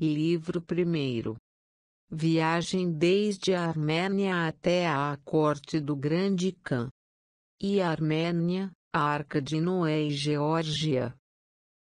Livro primeiro. Viagem desde a Armênia até a corte do Grande Khan. E Armênia, Arca de Noé e Geórgia.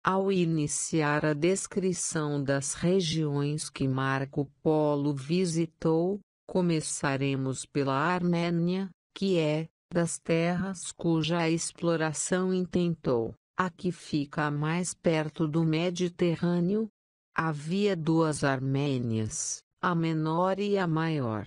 Ao iniciar a descrição das regiões que Marco Polo visitou, começaremos pela Armênia, que é, das terras cuja exploração intentou, a que fica mais perto do Mediterrâneo, Havia duas Armênias, a menor e a maior.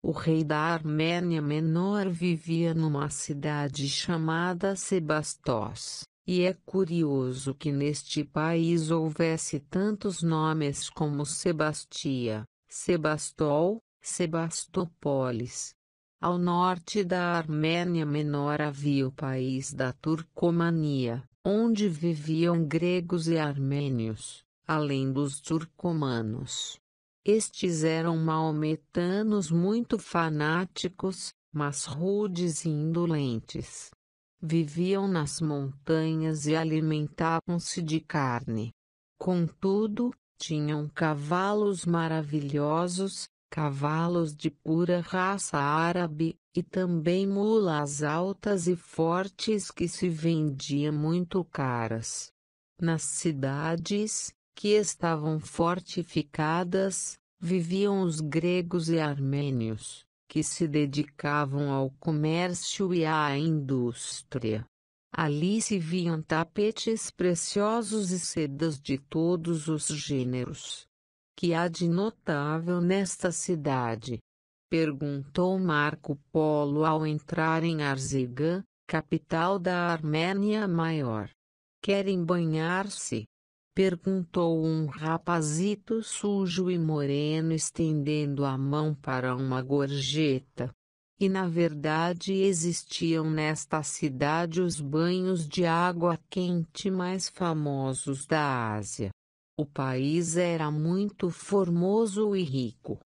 O rei da Armênia Menor vivia numa cidade chamada Sebastós, e é curioso que neste país houvesse tantos nomes como Sebastia, Sebastol, Sebastopolis. Ao norte da Armênia Menor havia o país da Turcomania, onde viviam gregos e armênios além dos turcomanos. Estes eram maometanos muito fanáticos, mas rudes e indolentes. Viviam nas montanhas e alimentavam-se de carne. Contudo, tinham cavalos maravilhosos, cavalos de pura raça árabe, e também mulas altas e fortes que se vendiam muito caras. Nas cidades, que estavam fortificadas, viviam os gregos e armênios, que se dedicavam ao comércio e à indústria. Ali se viam tapetes preciosos e sedas de todos os gêneros. Que há de notável nesta cidade? Perguntou Marco Polo ao entrar em Arzigã, capital da Armênia Maior. Querem banhar-se, Perguntou um rapazito sujo e moreno estendendo a mão para uma gorjeta. E na verdade existiam nesta cidade os banhos de água quente mais famosos da Ásia. O país era muito formoso e rico.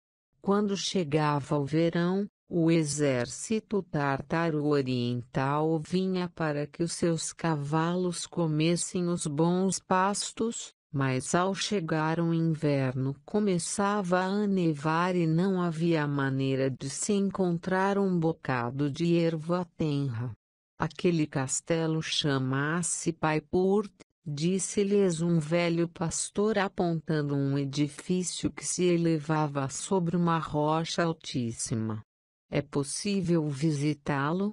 Quando chegava o verão, o exército tártaro oriental vinha para que os seus cavalos comessem os bons pastos, mas ao chegar o inverno começava a nevar e não havia maneira de se encontrar um bocado de erva tenra. Aquele castelo chama-se Paipurt, disse-lhes um velho pastor apontando um edifício que se elevava sobre uma rocha altíssima. É possível visitá-lo?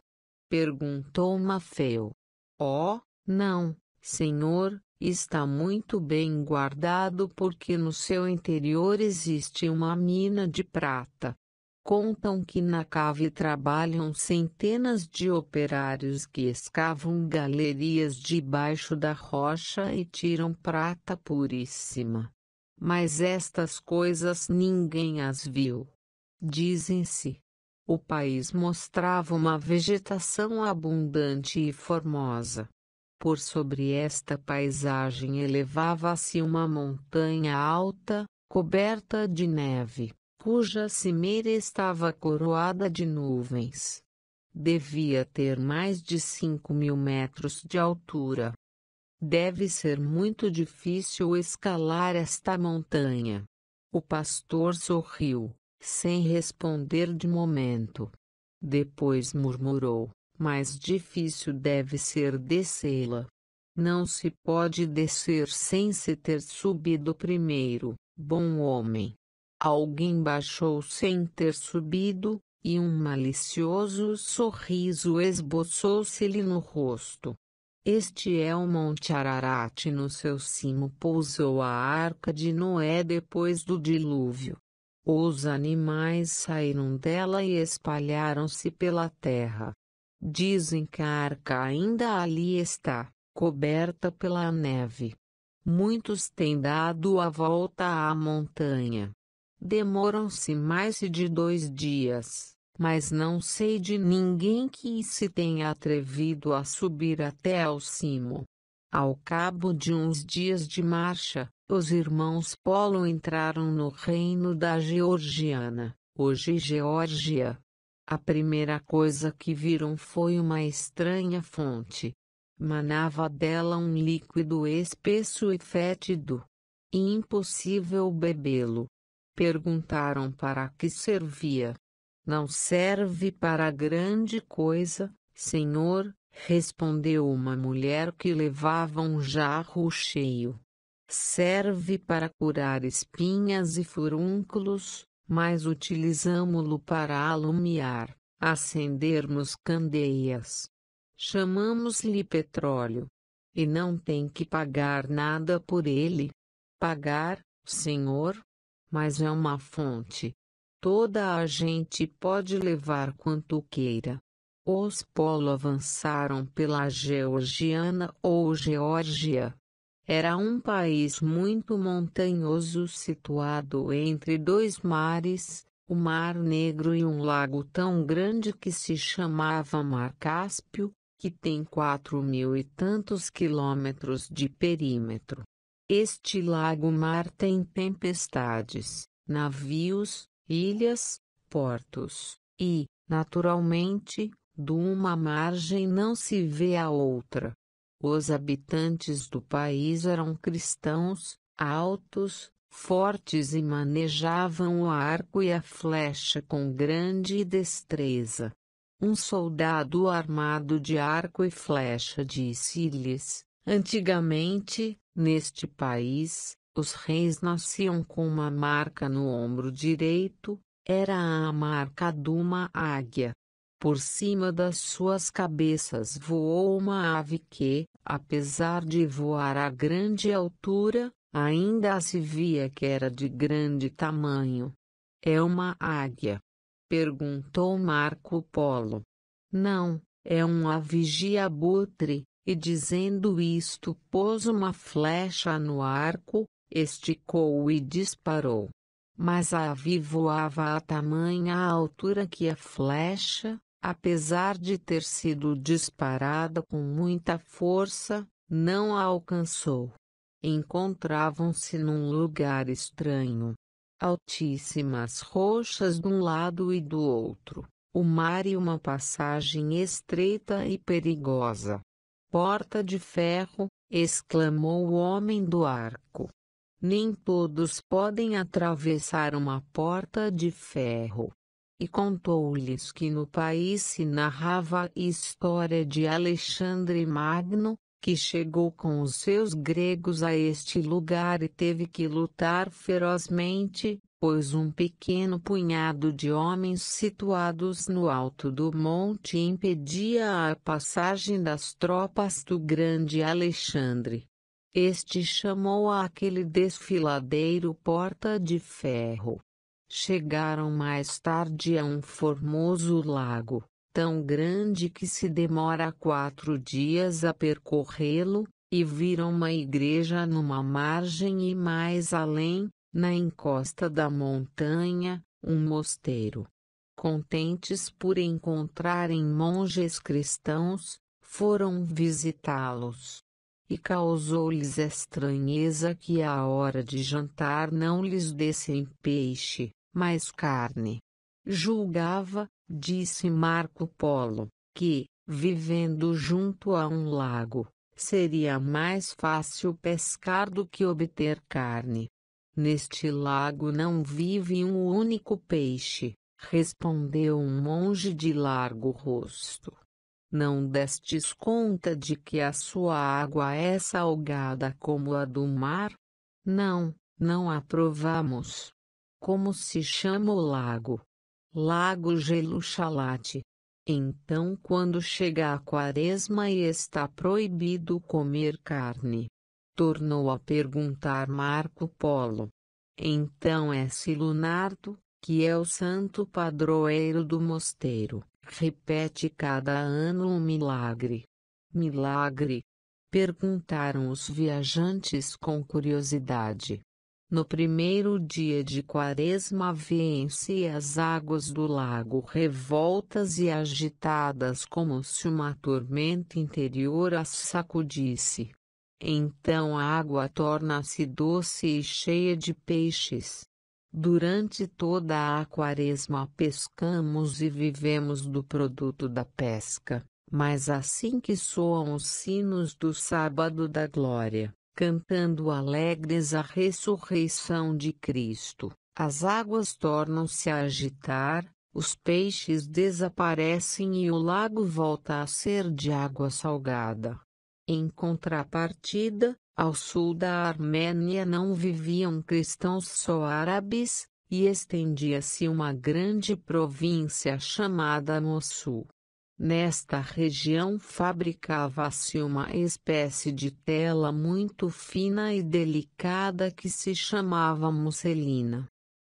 Perguntou Mafeu. Oh, não, senhor, está muito bem guardado porque no seu interior existe uma mina de prata. Contam que na cave trabalham centenas de operários que escavam galerias debaixo da rocha e tiram prata puríssima. Mas estas coisas ninguém as viu. Dizem-se o país mostrava uma vegetação abundante e formosa. Por sobre esta paisagem elevava-se uma montanha alta, coberta de neve, cuja cimeira estava coroada de nuvens. Devia ter mais de cinco mil metros de altura. Deve ser muito difícil escalar esta montanha. O pastor sorriu sem responder de momento. Depois murmurou: Mais difícil deve ser descê-la. Não se pode descer sem se ter subido primeiro, bom homem. Alguém baixou sem ter subido, e um malicioso sorriso esboçou-se-lhe no rosto. Este é o Monte Ararat no seu cimo pousou a arca de Noé depois do dilúvio. Os animais saíram dela e espalharam-se pela terra. Dizem que a arca ainda ali está, coberta pela neve. Muitos têm dado a volta à montanha. Demoram-se mais de dois dias, mas não sei de ninguém que se tenha atrevido a subir até ao cimo. Ao cabo de uns dias de marcha, os irmãos Polo entraram no reino da Georgiana, hoje Geórgia. A primeira coisa que viram foi uma estranha fonte. Manava dela um líquido espesso e fétido. Impossível bebê-lo. Perguntaram para que servia. Não serve para grande coisa, senhor, respondeu uma mulher que levava um jarro cheio. Serve para curar espinhas e furúnculos, mas utilizamo-lo para alumiar, acendermos candeias. Chamamos-lhe petróleo. E não tem que pagar nada por ele. Pagar, senhor? Mas é uma fonte. Toda a gente pode levar quanto queira. Os polo avançaram pela Georgiana ou Geórgia, era um país muito montanhoso situado entre dois mares, o Mar Negro e um lago tão grande que se chamava Mar Cáspio, que tem quatro mil e tantos quilômetros de perímetro. Este lago-mar tem tempestades, navios, ilhas, portos, e, naturalmente, de uma margem não se vê a outra. Os habitantes do país eram cristãos, altos, fortes e manejavam o arco e a flecha com grande destreza. Um soldado armado de arco e flecha disse-lhes: Antigamente, neste país, os reis nasciam com uma marca no ombro direito, era a marca de uma águia. Por cima das suas cabeças voou uma ave que, apesar de voar a grande altura, ainda se via que era de grande tamanho. É uma águia? perguntou Marco Polo. Não, é um avigiabutre, e dizendo isto pôs uma flecha no arco, esticou e disparou. Mas a ave voava a tamanha altura que a flecha, apesar de ter sido disparada com muita força, não a alcançou. Encontravam-se num lugar estranho. Altíssimas rochas de um lado e do outro, o mar e uma passagem estreita e perigosa. Porta de ferro, exclamou o homem do arco. Nem todos podem atravessar uma porta de ferro e contou-lhes que no país se narrava a história de Alexandre Magno, que chegou com os seus gregos a este lugar e teve que lutar ferozmente, pois um pequeno punhado de homens situados no alto do monte impedia a passagem das tropas do grande Alexandre. Este chamou aquele desfiladeiro Porta de Ferro. Chegaram mais tarde a um formoso lago, tão grande que se demora quatro dias a percorrê-lo, e viram uma igreja numa margem e mais além, na encosta da montanha, um mosteiro. Contentes por encontrarem monges cristãos, foram visitá-los. E causou-lhes estranheza que à hora de jantar não lhes dessem peixe mais carne. Julgava, disse Marco Polo, que, vivendo junto a um lago, seria mais fácil pescar do que obter carne. Neste lago não vive um único peixe, respondeu um monge de largo rosto. Não destes conta de que a sua água é salgada como a do mar? Não, não aprovamos. Como se chama o lago? Lago Geluchalate. Então, quando chega a quaresma e está proibido comer carne? Tornou a perguntar Marco Polo. Então esse Lunardo, que é o santo padroeiro do mosteiro, repete cada ano um milagre. Milagre? Perguntaram os viajantes com curiosidade. No primeiro dia de quaresma vêem-se as águas do lago revoltas e agitadas como se uma tormenta interior as sacudisse. Então a água torna-se doce e cheia de peixes. Durante toda a quaresma pescamos e vivemos do produto da pesca, mas assim que soam os sinos do sábado da glória, cantando alegres a ressurreição de Cristo, as águas tornam-se a agitar, os peixes desaparecem e o lago volta a ser de água salgada. Em contrapartida, ao sul da Armênia não viviam cristãos só árabes, e estendia-se uma grande província chamada Mossul. Nesta região fabricava-se uma espécie de tela muito fina e delicada que se chamava musselina.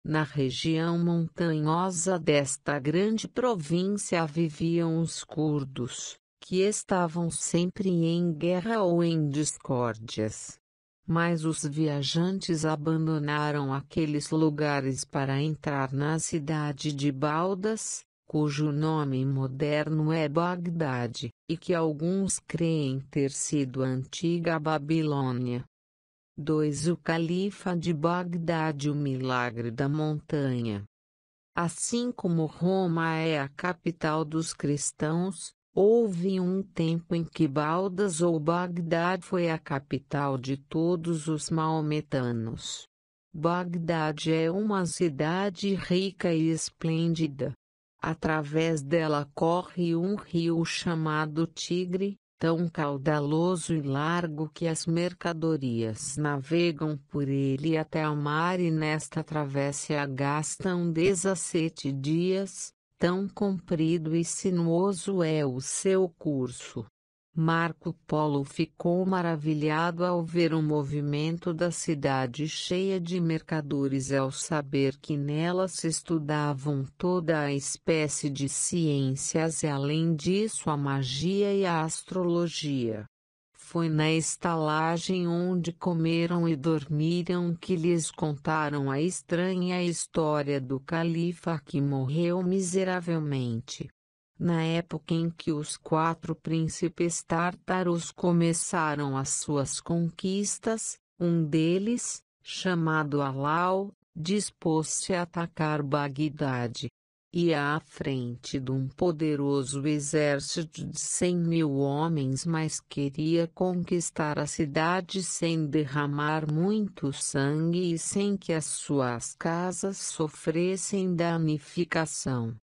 Na região montanhosa desta grande província viviam os curdos, que estavam sempre em guerra ou em discórdias. Mas os viajantes abandonaram aqueles lugares para entrar na cidade de Baldas, cujo nome moderno é Bagdade, e que alguns creem ter sido a antiga Babilônia. 2. O Califa de Bagdade O Milagre da Montanha Assim como Roma é a capital dos cristãos, houve um tempo em que Baldas ou Bagdade foi a capital de todos os maometanos. Bagdade é uma cidade rica e esplêndida, Através dela corre um rio chamado Tigre, tão caudaloso e largo que as mercadorias navegam por ele até ao mar e nesta travessia gastam 17 dias, tão comprido e sinuoso é o seu curso, Marco Polo ficou maravilhado ao ver o movimento da cidade cheia de mercadores e ao saber que nela se estudavam toda a espécie de ciências e além disso a magia e a astrologia. Foi na estalagem onde comeram e dormiram que lhes contaram a estranha história do califa que morreu miseravelmente na época em que os quatro príncipes tártaros começaram as suas conquistas, um deles, chamado Alau, dispôs-se a atacar Bagdade. E à frente de um poderoso exército de cem mil homens, mas queria conquistar a cidade sem derramar muito sangue e sem que as suas casas sofressem danificação.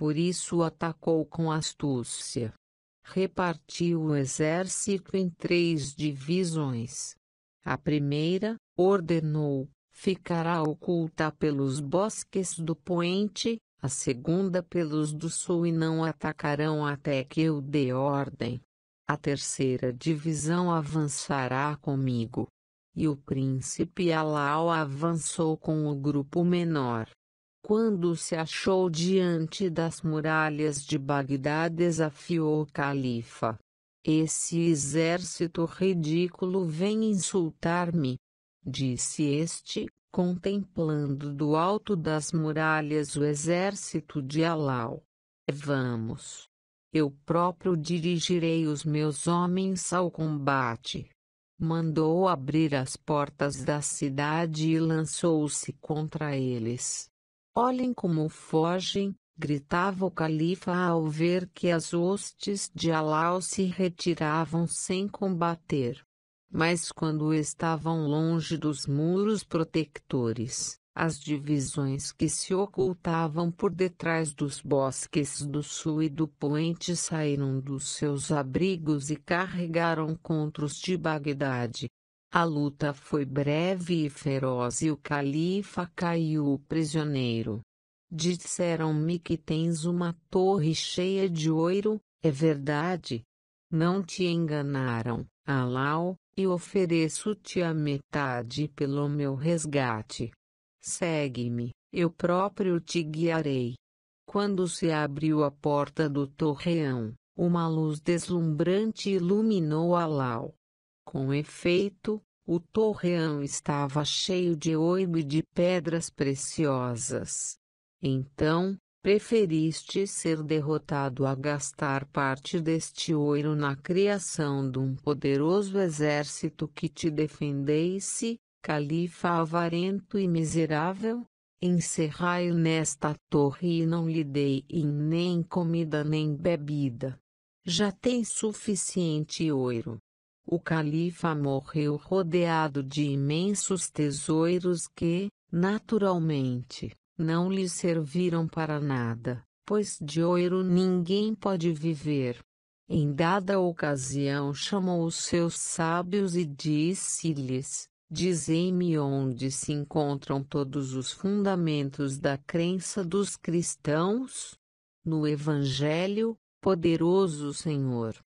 Por isso atacou com astúcia. Repartiu o exército em três divisões. A primeira, ordenou, ficará oculta pelos bosques do poente, a segunda pelos do sul e não atacarão até que eu dê ordem. A terceira divisão avançará comigo. E o príncipe Alau avançou com o grupo menor. Quando se achou diante das muralhas de Bagdá, desafiou o califa. Esse exército ridículo vem insultar-me. Disse este, contemplando do alto das muralhas o exército de Alau. Vamos. Eu próprio dirigirei os meus homens ao combate. Mandou abrir as portas da cidade e lançou-se contra eles. Olhem como fogem, gritava o califa ao ver que as hostes de Alau se retiravam sem combater. Mas quando estavam longe dos muros protetores, as divisões que se ocultavam por detrás dos bosques do sul e do poente saíram dos seus abrigos e carregaram contra os de Bagdade, a luta foi breve e feroz e o califa caiu prisioneiro. Disseram-me que tens uma torre cheia de ouro, é verdade? Não te enganaram, Alau, e ofereço-te a metade pelo meu resgate. Segue-me, eu próprio te guiarei. Quando se abriu a porta do torreão, uma luz deslumbrante iluminou Alau. Com efeito, o torreão estava cheio de oibo e de pedras preciosas. Então, preferiste ser derrotado a gastar parte deste ouro na criação de um poderoso exército que te defendesse, califa avarento e miserável? Encerrai-o nesta torre e não lhe dei nem comida nem bebida. Já tem suficiente ouro. O califa morreu rodeado de imensos tesouros que, naturalmente, não lhe serviram para nada, pois de ouro ninguém pode viver. Em dada ocasião chamou os seus sábios e disse-lhes: Dizei-me onde se encontram todos os fundamentos da crença dos cristãos? No Evangelho, poderoso Senhor.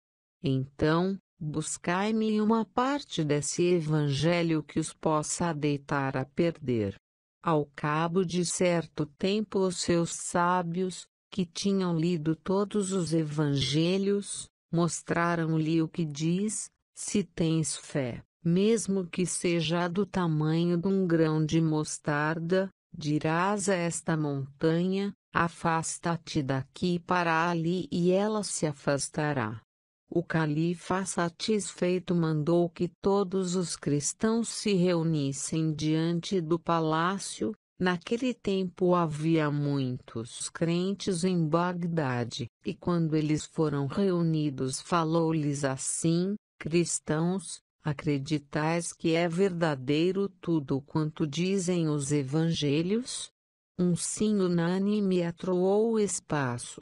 Então, buscai-me uma parte desse evangelho que os possa deitar a perder. Ao cabo de certo tempo, os seus sábios, que tinham lido todos os evangelhos, mostraram-lhe o que diz: se tens fé, mesmo que seja do tamanho de um grão de mostarda, dirás a esta montanha: afasta-te daqui para ali, e ela se afastará o califa satisfeito mandou que todos os cristãos se reunissem diante do palácio. Naquele tempo havia muitos crentes em Bagdade, e quando eles foram reunidos, falou-lhes assim: Cristãos, acreditais que é verdadeiro tudo quanto dizem os evangelhos? Um sim unânime atroou o espaço.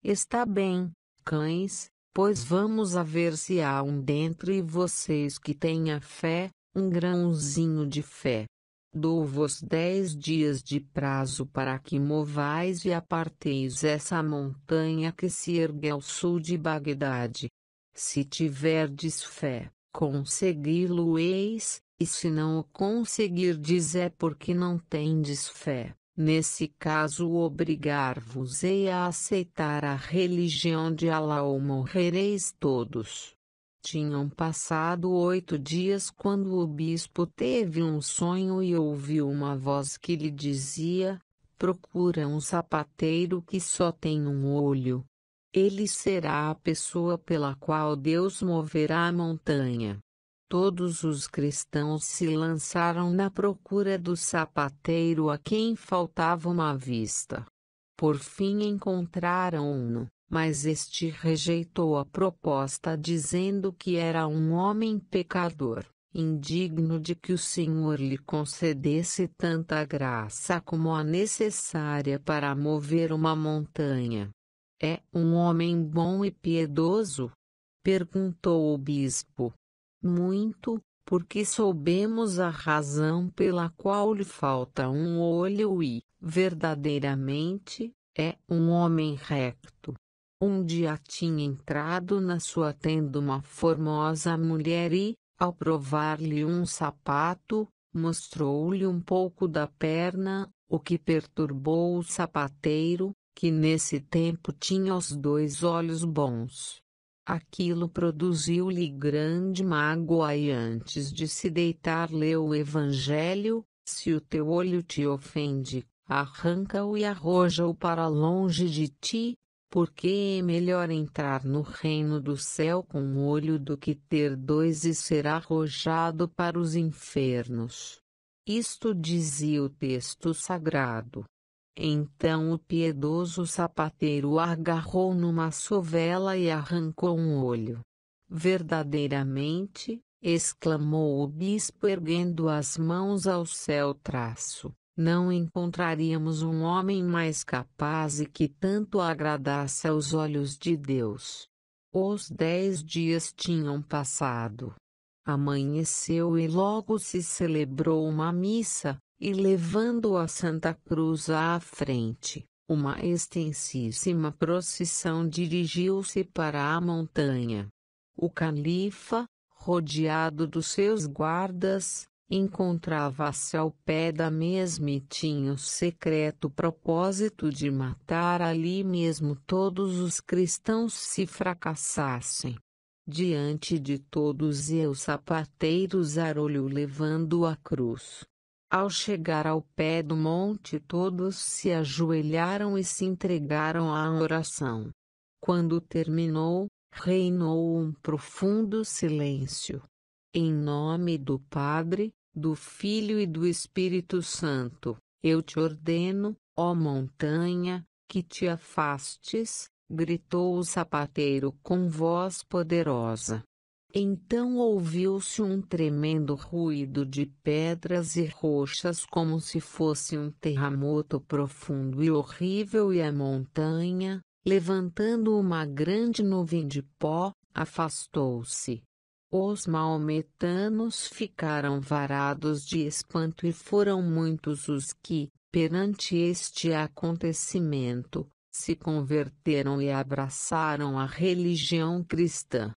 Está bem, cães, pois vamos a ver se há um dentre vocês que tenha fé, um grãozinho de fé. Dou-vos dez dias de prazo para que movais e aparteis essa montanha que se ergue ao sul de Bagdade. Se tiverdes fé, consegui-lo-eis, e se não o conseguirdes é porque não tendes fé. Nesse caso obrigar-vos-ei é a aceitar a religião de Alá ou morrereis todos. Tinham passado oito dias quando o bispo teve um sonho e ouviu uma voz que lhe dizia, procura um sapateiro que só tem um olho. Ele será a pessoa pela qual Deus moverá a montanha todos os cristãos se lançaram na procura do sapateiro a quem faltava uma vista. Por fim encontraram-no, mas este rejeitou a proposta dizendo que era um homem pecador, indigno de que o Senhor lhe concedesse tanta graça como a necessária para mover uma montanha. É um homem bom e piedoso? perguntou o bispo. Muito, porque soubemos a razão pela qual lhe falta um olho e, verdadeiramente, é um homem recto. Um dia tinha entrado na sua tenda uma formosa mulher e, ao provar-lhe um sapato, mostrou-lhe um pouco da perna, o que perturbou o sapateiro, que nesse tempo tinha os dois olhos bons. Aquilo produziu-lhe grande mágoa e antes de se deitar leu o Evangelho, se o teu olho te ofende, arranca-o e arroja-o para longe de ti, porque é melhor entrar no reino do céu com um olho do que ter dois e ser arrojado para os infernos. Isto dizia o texto sagrado. Então o piedoso sapateiro agarrou numa sovela e arrancou um olho. Verdadeiramente, exclamou o bispo erguendo as mãos ao céu traço, não encontraríamos um homem mais capaz e que tanto agradasse aos olhos de Deus. Os dez dias tinham passado. Amanheceu e logo se celebrou uma missa, e levando a Santa Cruz à frente, uma extensíssima procissão dirigiu-se para a montanha. O califa, rodeado dos seus guardas, encontrava-se ao pé da mesma e tinha o secreto propósito de matar ali mesmo todos os cristãos se fracassassem. Diante de todos e os sapateiros arolho levando a cruz, ao chegar ao pé do monte, todos se ajoelharam e se entregaram à oração. Quando terminou, reinou um profundo silêncio. Em nome do Padre, do Filho e do Espírito Santo, eu te ordeno, ó montanha, que te afastes, gritou o sapateiro com voz poderosa. Então ouviu-se um tremendo ruído de pedras e rochas como se fosse um terremoto profundo e horrível e a montanha, levantando uma grande nuvem de pó, afastou-se. Os maometanos ficaram varados de espanto e foram muitos os que, perante este acontecimento, se converteram e abraçaram a religião cristã.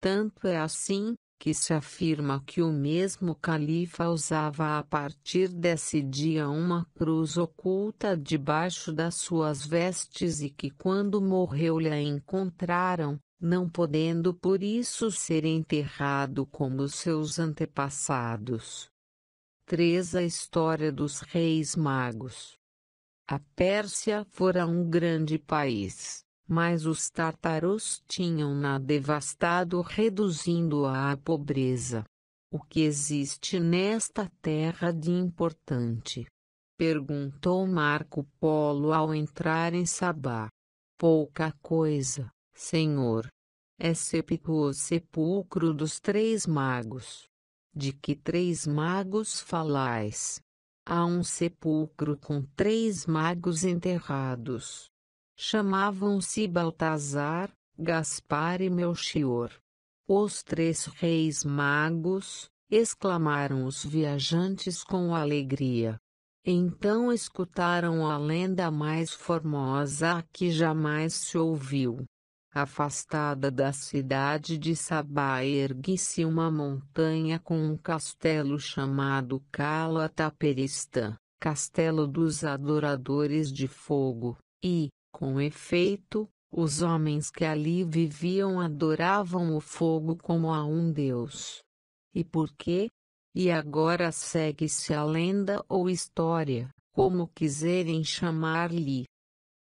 Tanto é assim, que se afirma que o mesmo califa usava a partir desse dia uma cruz oculta debaixo das suas vestes e que quando morreu lhe a encontraram, não podendo por isso ser enterrado como seus antepassados. 3. A história dos reis magos. A Pérsia fora um grande país mas os tártaros tinham-na devastado reduzindo-a à pobreza. O que existe nesta terra de importante? Perguntou Marco Polo ao entrar em Sabá. Pouca coisa, senhor. Excepto é o sepulcro dos três magos. De que três magos falais? Há um sepulcro com três magos enterrados Chamavam-se Baltazar, Gaspar e Melchior. Os três reis magos, exclamaram os viajantes com alegria. Então escutaram a lenda mais formosa a que jamais se ouviu. Afastada da cidade de Sabá ergue-se uma montanha com um castelo chamado Calataperistã, Castelo dos Adoradores de Fogo, e, com efeito, os homens que ali viviam adoravam o fogo como a um deus. E por quê? E agora segue-se a lenda ou história, como quiserem chamar-lhe.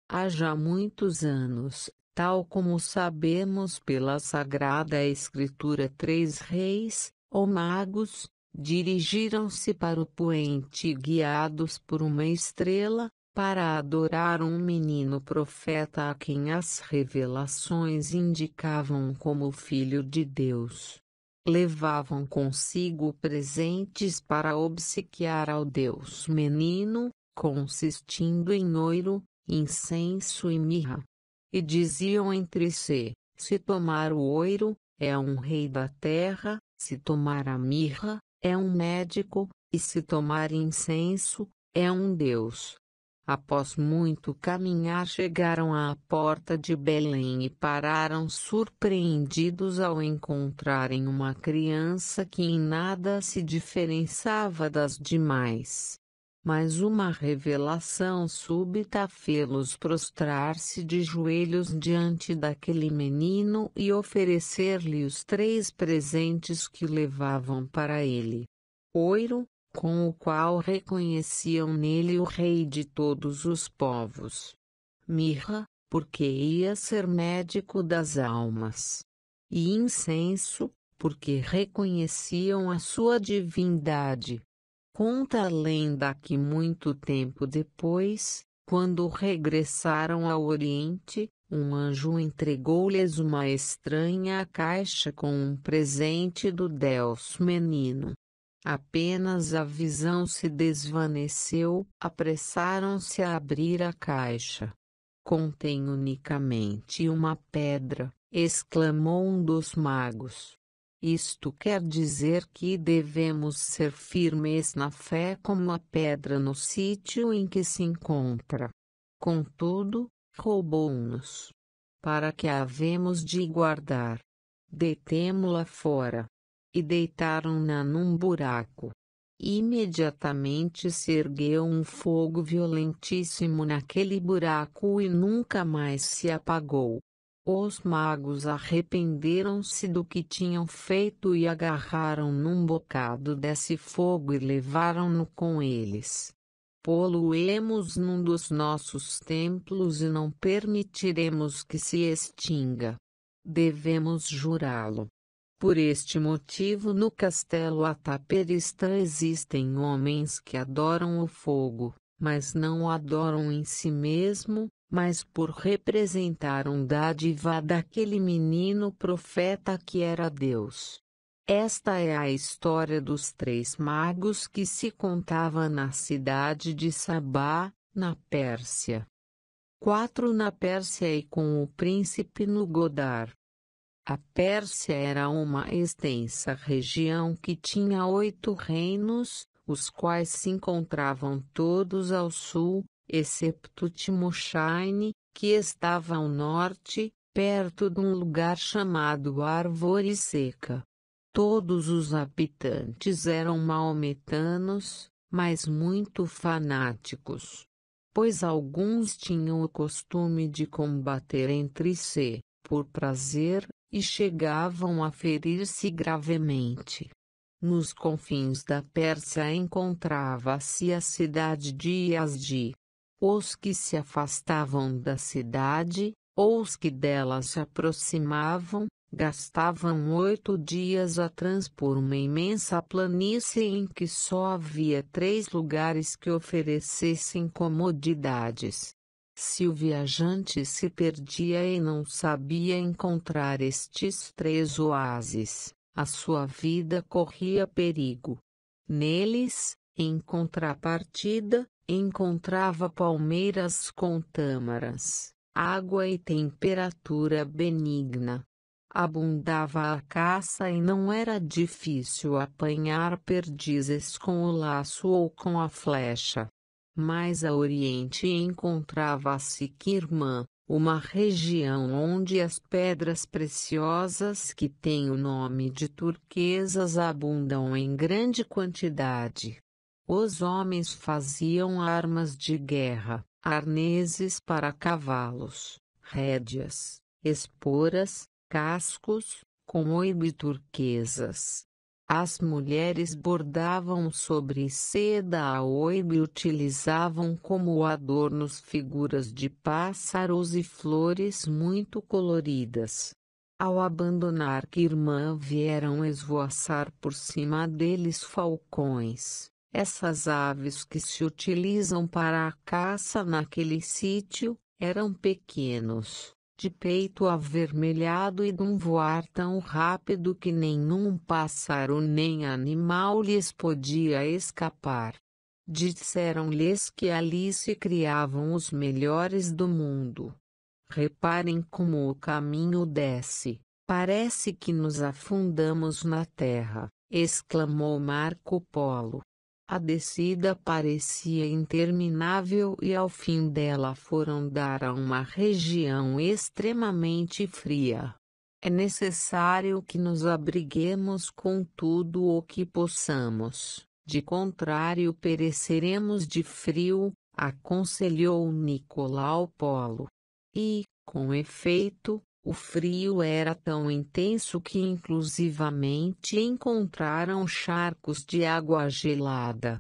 Há já muitos anos, tal como sabemos pela Sagrada Escritura, três reis, ou magos, dirigiram-se para o poente guiados por uma estrela, para adorar um menino profeta a quem as revelações indicavam como filho de Deus. Levavam consigo presentes para obsequiar ao Deus menino, consistindo em ouro, incenso e mirra. E diziam entre si: se tomar o ouro, é um rei da terra, se tomar a mirra, é um médico, e se tomar incenso, é um deus. Após muito caminhar, chegaram à porta de Belém e pararam surpreendidos ao encontrarem uma criança que em nada se diferenciava das demais. Mas uma revelação súbita fê-los prostrar-se de joelhos diante daquele menino e oferecer-lhe os três presentes que levavam para ele: Oiro com o qual reconheciam nele o rei de todos os povos. Mirra, porque ia ser médico das almas. E incenso, porque reconheciam a sua divindade. Conta a lenda que muito tempo depois, quando regressaram ao Oriente, um anjo entregou-lhes uma estranha caixa com um presente do Deus menino. Apenas a visão se desvaneceu, apressaram-se a abrir a caixa. Contém unicamente uma pedra, exclamou um dos magos. Isto quer dizer que devemos ser firmes na fé como a pedra no sítio em que se encontra. Contudo, roubou-nos. Para que a havemos de guardar? Detemo-la fora e deitaram-na num buraco. Imediatamente se ergueu um fogo violentíssimo naquele buraco e nunca mais se apagou. Os magos arrependeram-se do que tinham feito e agarraram num bocado desse fogo e levaram-no com eles. Poluemos num dos nossos templos e não permitiremos que se extinga. Devemos jurá-lo. Por este motivo, no castelo Ataperistã existem homens que adoram o fogo, mas não o adoram em si mesmo, mas por representar um dádiva daquele menino profeta que era Deus. Esta é a história dos três magos que se contava na cidade de Sabá, na Pérsia. 4 na Pérsia e com o príncipe no Godar. A Pérsia era uma extensa região que tinha oito reinos, os quais se encontravam todos ao sul, excepto Timochaine, que estava ao norte, perto de um lugar chamado Árvore Seca. Todos os habitantes eram maometanos, mas muito fanáticos. Pois alguns tinham o costume de combater entre si, por prazer, e chegavam a ferir-se gravemente. Nos confins da Pérsia encontrava-se a cidade de Yazdi. Os que se afastavam da cidade, ou os que dela se aproximavam, gastavam oito dias a transpor uma imensa planície em que só havia três lugares que oferecessem comodidades. Se o viajante se perdia e não sabia encontrar estes três oásis, a sua vida corria perigo. Neles, em contrapartida, encontrava palmeiras com tâmaras, água e temperatura benigna. Abundava a caça e não era difícil apanhar perdizes com o laço ou com a flecha mais a oriente encontrava-se Kirman, uma região onde as pedras preciosas que têm o nome de turquesas abundam em grande quantidade. Os homens faziam armas de guerra, arneses para cavalos, rédeas, esporas, cascos, com oibe turquesas, as mulheres bordavam sobre seda a oibe e utilizavam como adornos figuras de pássaros e flores muito coloridas. Ao abandonar Kirman vieram esvoaçar por cima deles falcões. Essas aves que se utilizam para a caça naquele sítio, eram pequenos, de peito avermelhado e de um voar tão rápido que nenhum pássaro nem animal lhes podia escapar. Disseram-lhes que ali se criavam os melhores do mundo. Reparem como o caminho desce, parece que nos afundamos na terra, exclamou Marco Polo. A descida parecia interminável e ao fim dela foram dar a uma região extremamente fria. É necessário que nos abriguemos com tudo o que possamos, de contrário pereceremos de frio, aconselhou Nicolau Polo. E, com efeito, o frio era tão intenso que inclusivamente encontraram charcos de água gelada.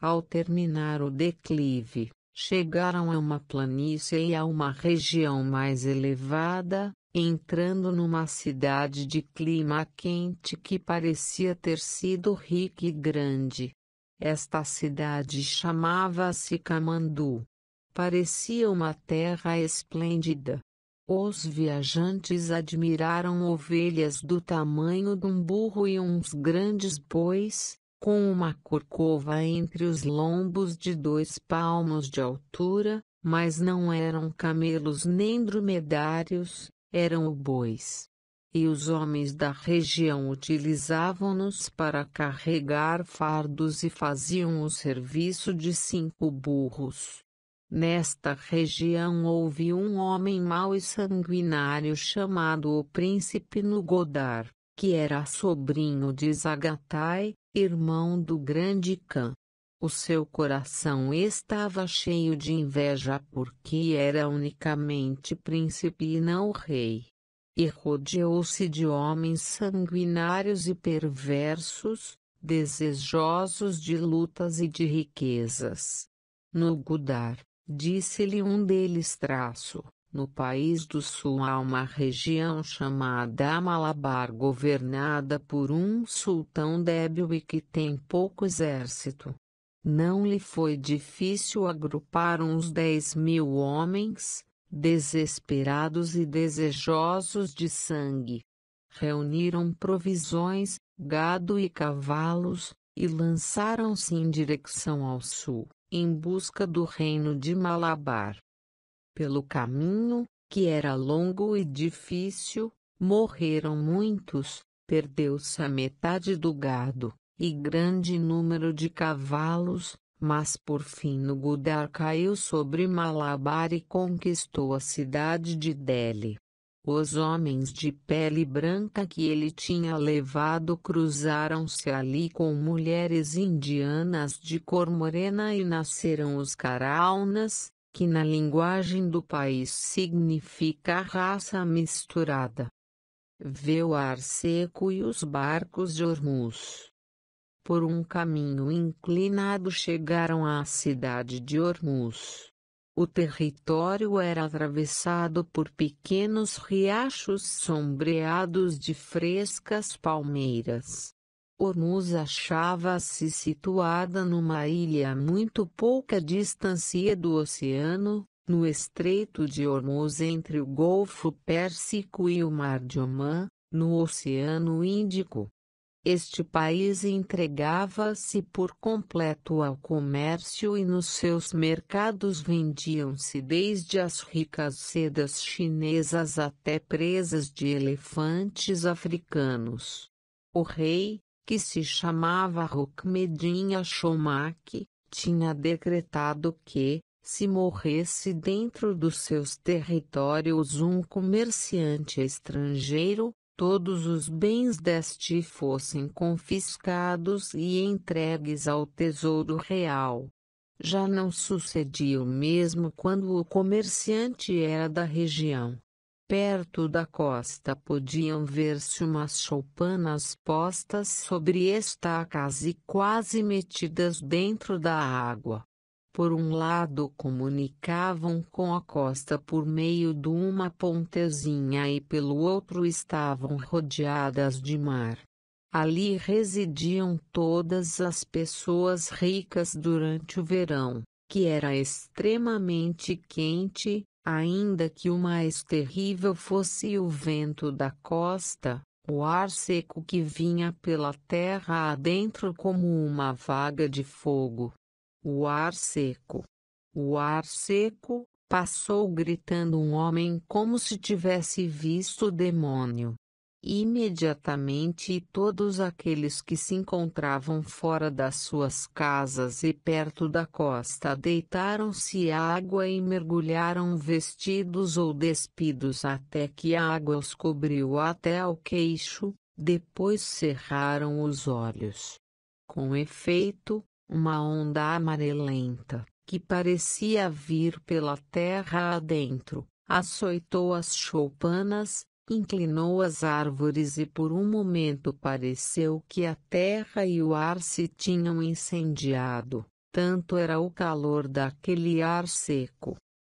Ao terminar o declive, chegaram a uma planície e a uma região mais elevada, entrando numa cidade de clima quente que parecia ter sido rica e grande. Esta cidade chamava-se Camandu. Parecia uma terra esplêndida, os viajantes admiraram ovelhas do tamanho de um burro e uns grandes bois, com uma corcova entre os lombos de dois palmos de altura, mas não eram camelos nem dromedários, eram bois. E os homens da região utilizavam-nos para carregar fardos e faziam o serviço de cinco burros. Nesta região houve um homem mau e sanguinário chamado o príncipe Nugodar, que era sobrinho de Zagatai, irmão do grande Cã. O seu coração estava cheio de inveja porque era unicamente príncipe e não rei. E rodeou-se de homens sanguinários e perversos, desejosos de lutas e de riquezas. No Gudar, Disse-lhe um deles traço, no país do sul há uma região chamada Malabar governada por um sultão débil e que tem pouco exército. Não lhe foi difícil agrupar uns dez mil homens, desesperados e desejosos de sangue. Reuniram provisões, gado e cavalos, e lançaram-se em direção ao sul em busca do reino de Malabar. Pelo caminho, que era longo e difícil, morreram muitos, perdeu-se a metade do gado, e grande número de cavalos, mas por fim Nugudar caiu sobre Malabar e conquistou a cidade de Delhi. Os homens de pele branca que ele tinha levado cruzaram-se ali com mulheres indianas de cor morena e nasceram os caraunas, que na linguagem do país significa raça misturada. Vê o ar seco e os barcos de Hormuz. Por um caminho inclinado chegaram à cidade de Hormuz. O território era atravessado por pequenos riachos sombreados de frescas palmeiras. Hormuz achava-se situada numa ilha a muito pouca distância do oceano, no Estreito de Hormuz entre o Golfo Pérsico e o Mar de Omã, no Oceano Índico. Este país entregava-se por completo ao comércio e nos seus mercados vendiam-se desde as ricas sedas chinesas até presas de elefantes africanos. O rei, que se chamava Rukmedin Ashomak, tinha decretado que, se morresse dentro dos seus territórios um comerciante estrangeiro, todos os bens deste fossem confiscados e entregues ao tesouro real. Já não sucedia o mesmo quando o comerciante era da região. Perto da costa podiam ver-se umas choupanas postas sobre estacas e quase metidas dentro da água por um lado comunicavam com a costa por meio de uma pontezinha e pelo outro estavam rodeadas de mar. Ali residiam todas as pessoas ricas durante o verão, que era extremamente quente, ainda que o mais terrível fosse o vento da costa, o ar seco que vinha pela terra adentro como uma vaga de fogo o ar seco. O ar seco, passou gritando um homem como se tivesse visto o demônio. Imediatamente todos aqueles que se encontravam fora das suas casas e perto da costa deitaram-se à água e mergulharam vestidos ou despidos até que a água os cobriu até ao queixo, depois cerraram os olhos. Com efeito, uma onda amarelenta, que parecia vir pela terra adentro, açoitou as choupanas, inclinou as árvores e por um momento pareceu que a terra e o ar se tinham incendiado, tanto era o calor daquele ar seco.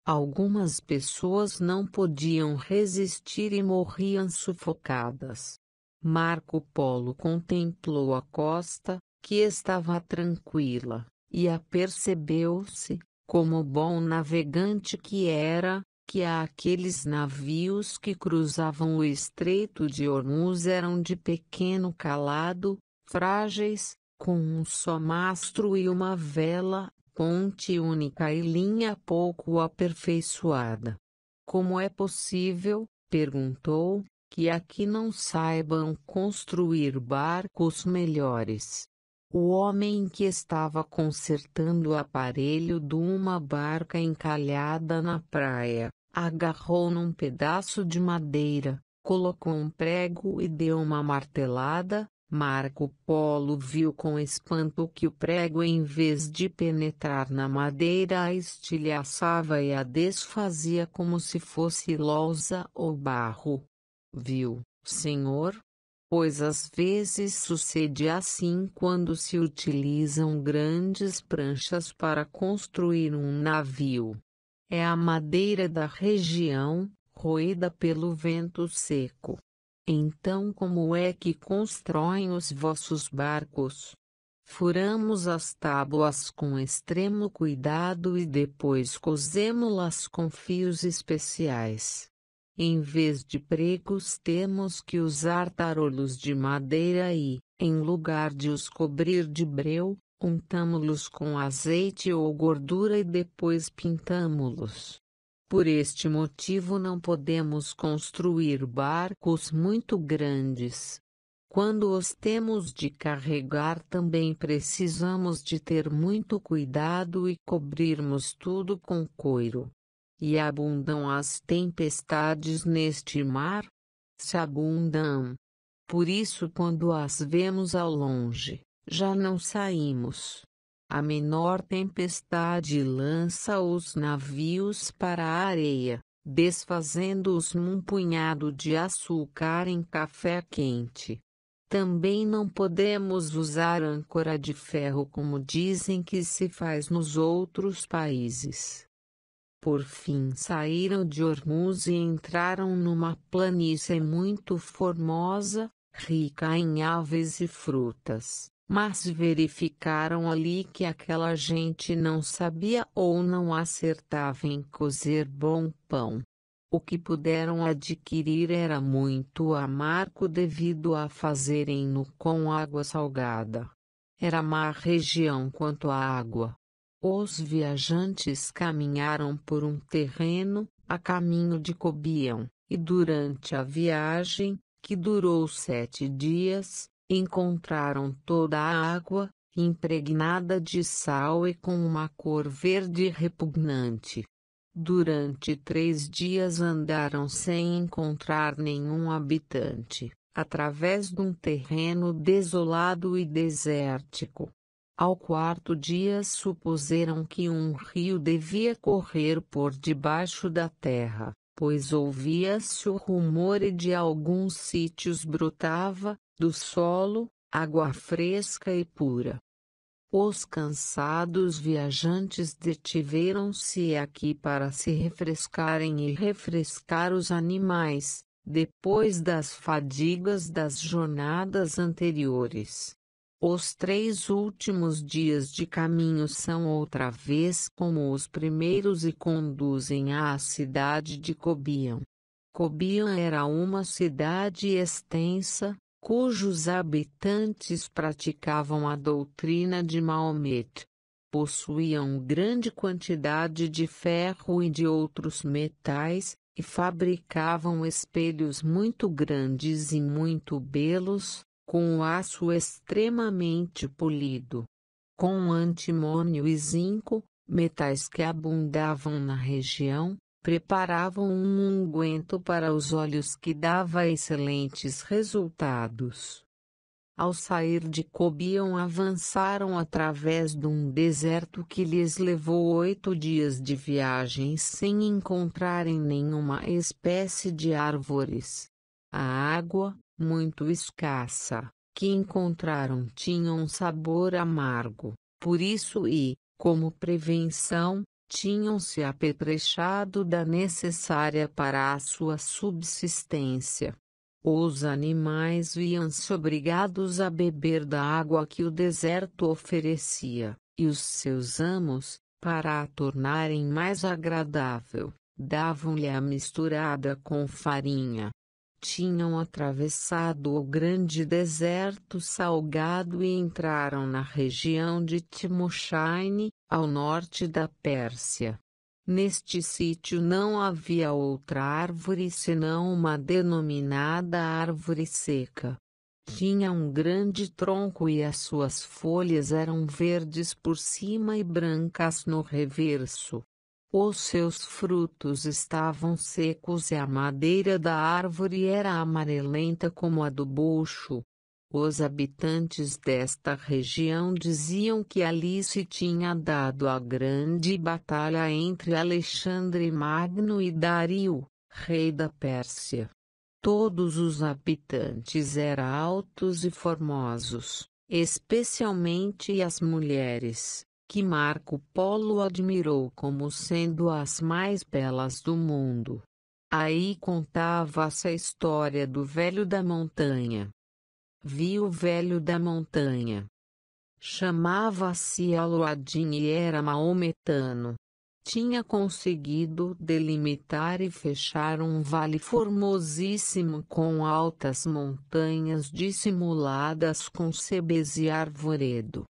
Algumas pessoas não podiam resistir e morriam sufocadas. Marco Polo contemplou a costa, que estava tranquila, e apercebeu-se, como bom navegante que era, que aqueles navios que cruzavam o Estreito de Hormuz eram de pequeno calado, frágeis, com um só mastro e uma vela, ponte única e linha pouco aperfeiçoada. Como é possível, perguntou, que aqui não saibam construir barcos melhores? o homem que estava consertando o aparelho de uma barca encalhada na praia, agarrou num pedaço de madeira, colocou um prego e deu uma martelada. Marco Polo viu com espanto que o prego, em vez de penetrar na madeira, a estilhaçava e a desfazia como se fosse lousa ou barro. Viu, senhor, pois às vezes sucede assim quando se utilizam grandes pranchas para construir um navio. É a madeira da região, roída pelo vento seco. Então, como é que constroem os vossos barcos? Furamos as tábuas com extremo cuidado e depois cosemo-las com fios especiais. Em vez de pregos temos que usar tarolos de madeira e, em lugar de os cobrir de breu, untámo-los com azeite ou gordura e depois pintámo-los. Por este motivo não podemos construir barcos muito grandes. Quando os temos de carregar também precisamos de ter muito cuidado e cobrirmos tudo com couro. E abundam as tempestades neste mar? Se abundam. Por isso, quando as vemos ao longe, já não saímos. A menor tempestade lança os navios para a areia, desfazendo-os num punhado de açúcar em café quente. Também não podemos usar âncora de ferro como dizem que se faz nos outros países por fim saíram de Hormuz e entraram numa planície muito formosa, rica em aves e frutas, mas verificaram ali que aquela gente não sabia ou não acertava em cozer bom pão. O que puderam adquirir era muito amargo devido a fazerem-no com água salgada. Era má região quanto à água os viajantes caminharam por um terreno, a caminho de Cobião, e durante a viagem, que durou sete dias, encontraram toda a água, impregnada de sal e com uma cor verde repugnante. Durante três dias andaram sem encontrar nenhum habitante, através de um terreno desolado e desértico, ao quarto dia supuseram que um rio devia correr por debaixo da terra, pois ouvia-se o rumor e de alguns sítios brotava, do solo, água fresca e pura. Os cansados viajantes detiveram-se aqui para se refrescarem e refrescar os animais, depois das fadigas das jornadas anteriores. Os três últimos dias de caminho são outra vez como os primeiros e conduzem à cidade de Cobian. Cobian era uma cidade extensa, cujos habitantes praticavam a doutrina de Maomet. Possuíam grande quantidade de ferro e de outros metais, e fabricavam espelhos muito grandes e muito belos, com o aço extremamente polido. Com antimônio e zinco, metais que abundavam na região, preparavam um unguento para os olhos que dava excelentes resultados. Ao sair de Cobião avançaram através de um deserto que lhes levou oito dias de viagem sem encontrarem nenhuma espécie de árvores. A água, muito escassa, que encontraram tinham um sabor amargo, por isso e, como prevenção, tinham se apetrechado da necessária para a sua subsistência. Os animais viam-se obrigados a beber da água que o deserto oferecia, e os seus amos, para a tornarem mais agradável, davam-lhe a misturada com farinha, tinham atravessado o grande deserto salgado e entraram na região de Timoshaine, ao norte da Pérsia. Neste sítio não havia outra árvore senão uma denominada árvore seca. Tinha um grande tronco e as suas folhas eram verdes por cima e brancas no reverso. Os seus frutos estavam secos e a madeira da árvore era amarelenta como a do bucho. Os habitantes desta região diziam que ali se tinha dado a grande batalha entre Alexandre Magno e Dario, rei da Pérsia. Todos os habitantes eram altos e formosos, especialmente as mulheres que Marco Polo admirou como sendo as mais belas do mundo. Aí contava-se a história do velho da montanha. Vi o velho da montanha. Chamava-se Aluadim e era maometano. Tinha conseguido delimitar e fechar um vale formosíssimo com altas montanhas dissimuladas com sebes e arvoredo.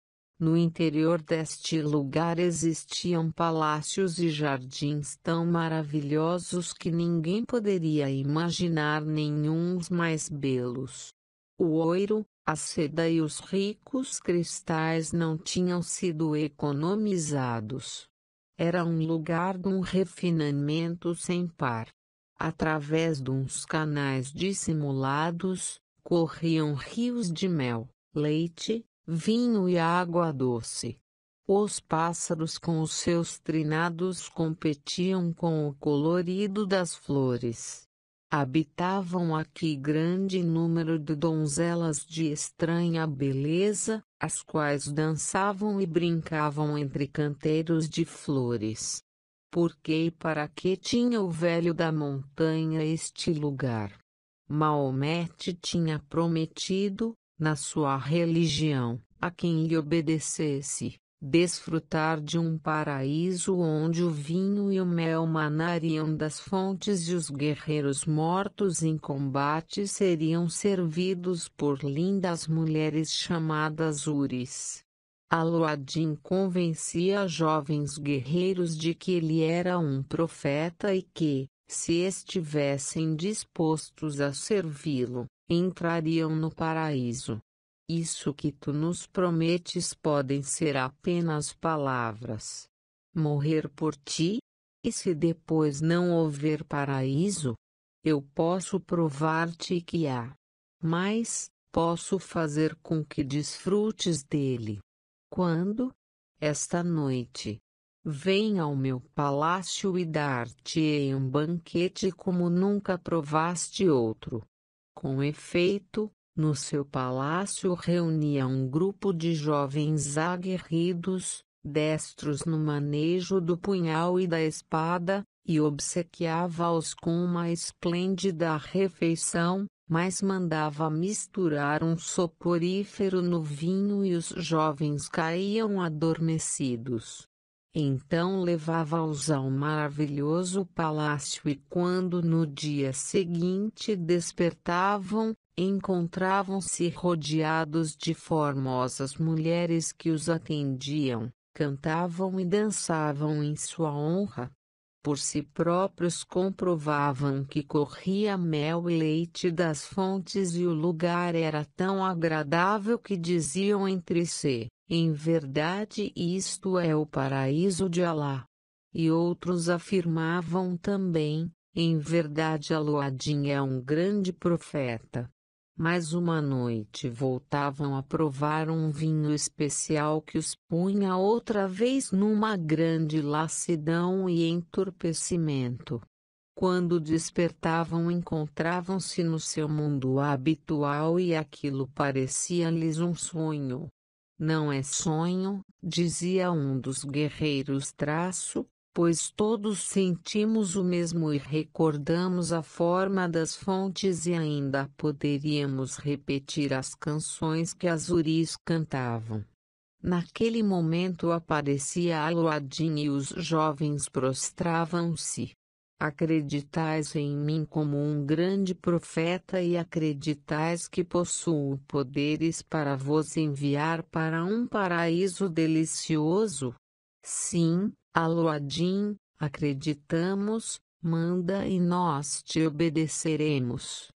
No interior deste lugar existiam palácios e jardins tão maravilhosos que ninguém poderia imaginar nenhum mais belos. O ouro, a seda e os ricos cristais não tinham sido economizados. Era um lugar de um refinamento sem par. Através de uns canais dissimulados, corriam rios de mel, leite, vinho e água doce. Os pássaros com os seus trinados competiam com o colorido das flores. Habitavam aqui grande número de donzelas de estranha beleza, as quais dançavam e brincavam entre canteiros de flores. Por que e para que tinha o velho da montanha este lugar? Maomete tinha prometido, na sua religião, a quem lhe obedecesse, desfrutar de um paraíso onde o vinho e o mel manariam das fontes e os guerreiros mortos em combate seriam servidos por lindas mulheres chamadas Uris. Aloadim convencia jovens guerreiros de que ele era um profeta e que, se estivessem dispostos a servi-lo, entrariam no paraíso. Isso que tu nos prometes podem ser apenas palavras. Morrer por ti? E se depois não houver paraíso? Eu posso provar-te que há. Mas, posso fazer com que desfrutes dele. Quando? Esta noite. Vem ao meu palácio e dar-te-ei um banquete como nunca provaste outro. Com efeito, no seu palácio reunia um grupo de jovens aguerridos, destros no manejo do punhal e da espada, e obsequiava-os com uma esplêndida refeição, mas mandava misturar um soporífero no vinho e os jovens caíam adormecidos. Então levava-os ao maravilhoso palácio e quando no dia seguinte despertavam, encontravam-se rodeados de formosas mulheres que os atendiam, cantavam e dançavam em sua honra por si próprios comprovavam que corria mel e leite das fontes e o lugar era tão agradável que diziam entre si: Em verdade, isto é o paraíso de Alá. E outros afirmavam também: Em verdade, Aluadim é um grande profeta mas uma noite voltavam a provar um vinho especial que os punha outra vez numa grande lassidão e entorpecimento. Quando despertavam, encontravam-se no seu mundo habitual e aquilo parecia-lhes um sonho. Não é sonho, dizia um dos guerreiros traço, pois todos sentimos o mesmo e recordamos a forma das fontes e ainda poderíamos repetir as canções que as uris cantavam. Naquele momento aparecia Aluadin e os jovens prostravam-se. Acreditais em mim como um grande profeta e acreditais que possuo poderes para vos enviar para um paraíso delicioso? Sim, Aluadim, acreditamos, manda e nós te obedeceremos.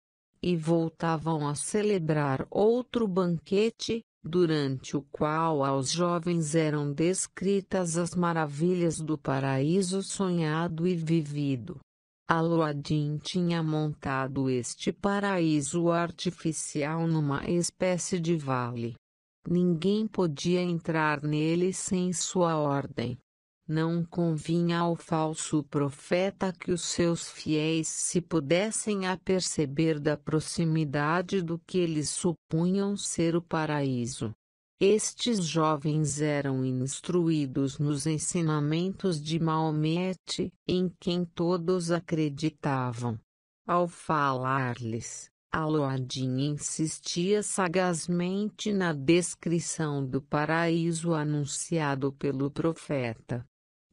E voltavam a celebrar outro banquete, durante o qual aos jovens eram descritas as maravilhas do paraíso sonhado e vivido. Aluadim tinha montado este paraíso artificial numa espécie de vale. Ninguém podia entrar nele sem sua ordem. Não convinha ao falso profeta que os seus fiéis se pudessem aperceber da proximidade do que eles supunham ser o paraíso. Estes jovens eram instruídos nos ensinamentos de Maomete, em quem todos acreditavam. Ao falar-lhes, Aloadim insistia sagazmente na descrição do paraíso anunciado pelo profeta.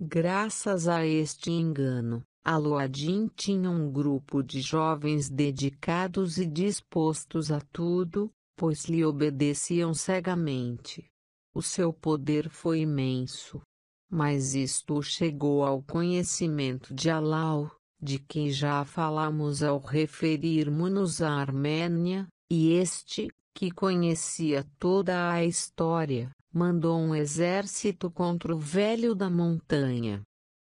Graças a este engano, Aluadin tinha um grupo de jovens dedicados e dispostos a tudo, pois lhe obedeciam cegamente. O seu poder foi imenso. Mas isto chegou ao conhecimento de Alau, de quem já falamos ao referirmos-nos à Armênia, e este, que conhecia toda a história, mandou um exército contra o Velho da Montanha.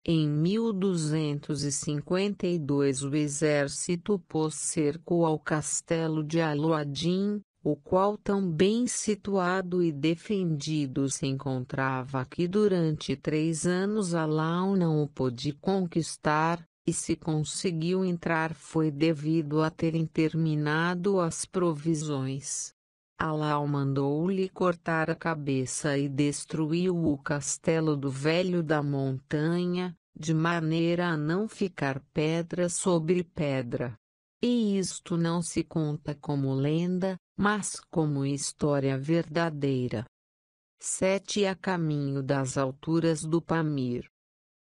Em 1252 o exército pôs cerco ao castelo de Aluadim, o qual tão bem situado e defendido se encontrava que durante três anos Alau não o pôde conquistar, e se conseguiu entrar foi devido a terem terminado as provisões. Alau mandou-lhe cortar a cabeça e destruiu o castelo do velho da montanha, de maneira a não ficar pedra sobre pedra. E isto não se conta como lenda, mas como história verdadeira. 7 A caminho das alturas do Pamir.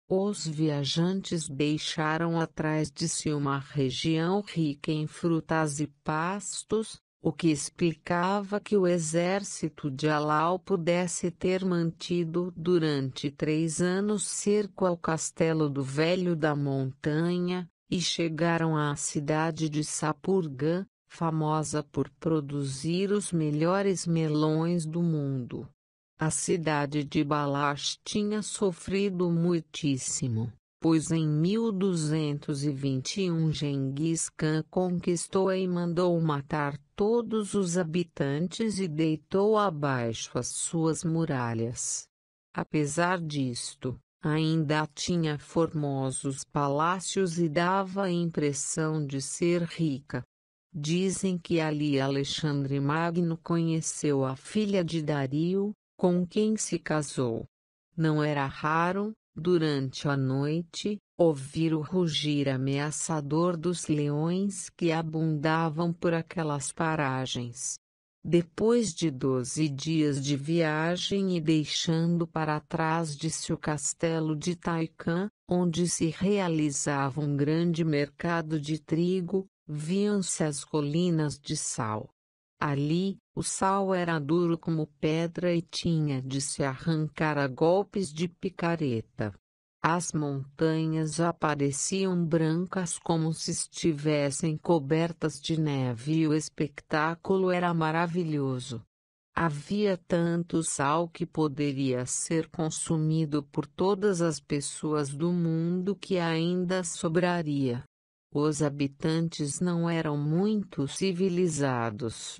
Os viajantes deixaram atrás de si uma região rica em frutas e pastos, o que explicava que o exército de Alau pudesse ter mantido durante três anos cerco ao castelo do Velho da Montanha, e chegaram à cidade de Sapurgã, famosa por produzir os melhores melões do mundo. A cidade de Balash tinha sofrido muitíssimo pois em 1221 Genghis Khan conquistou e mandou matar todos os habitantes e deitou abaixo as suas muralhas. Apesar disto, ainda tinha formosos palácios e dava a impressão de ser rica. Dizem que ali Alexandre Magno conheceu a filha de Dario, com quem se casou. Não era raro, Durante a noite, ouvir o rugir ameaçador dos leões que abundavam por aquelas paragens. Depois de doze dias de viagem e deixando para trás de si o castelo de Taikan, onde se realizava um grande mercado de trigo, viam-se as colinas de sal. Ali, o sal era duro como pedra e tinha de se arrancar a golpes de picareta. As montanhas apareciam brancas como se estivessem cobertas de neve e o espetáculo era maravilhoso. Havia tanto sal que poderia ser consumido por todas as pessoas do mundo que ainda sobraria. Os habitantes não eram muito civilizados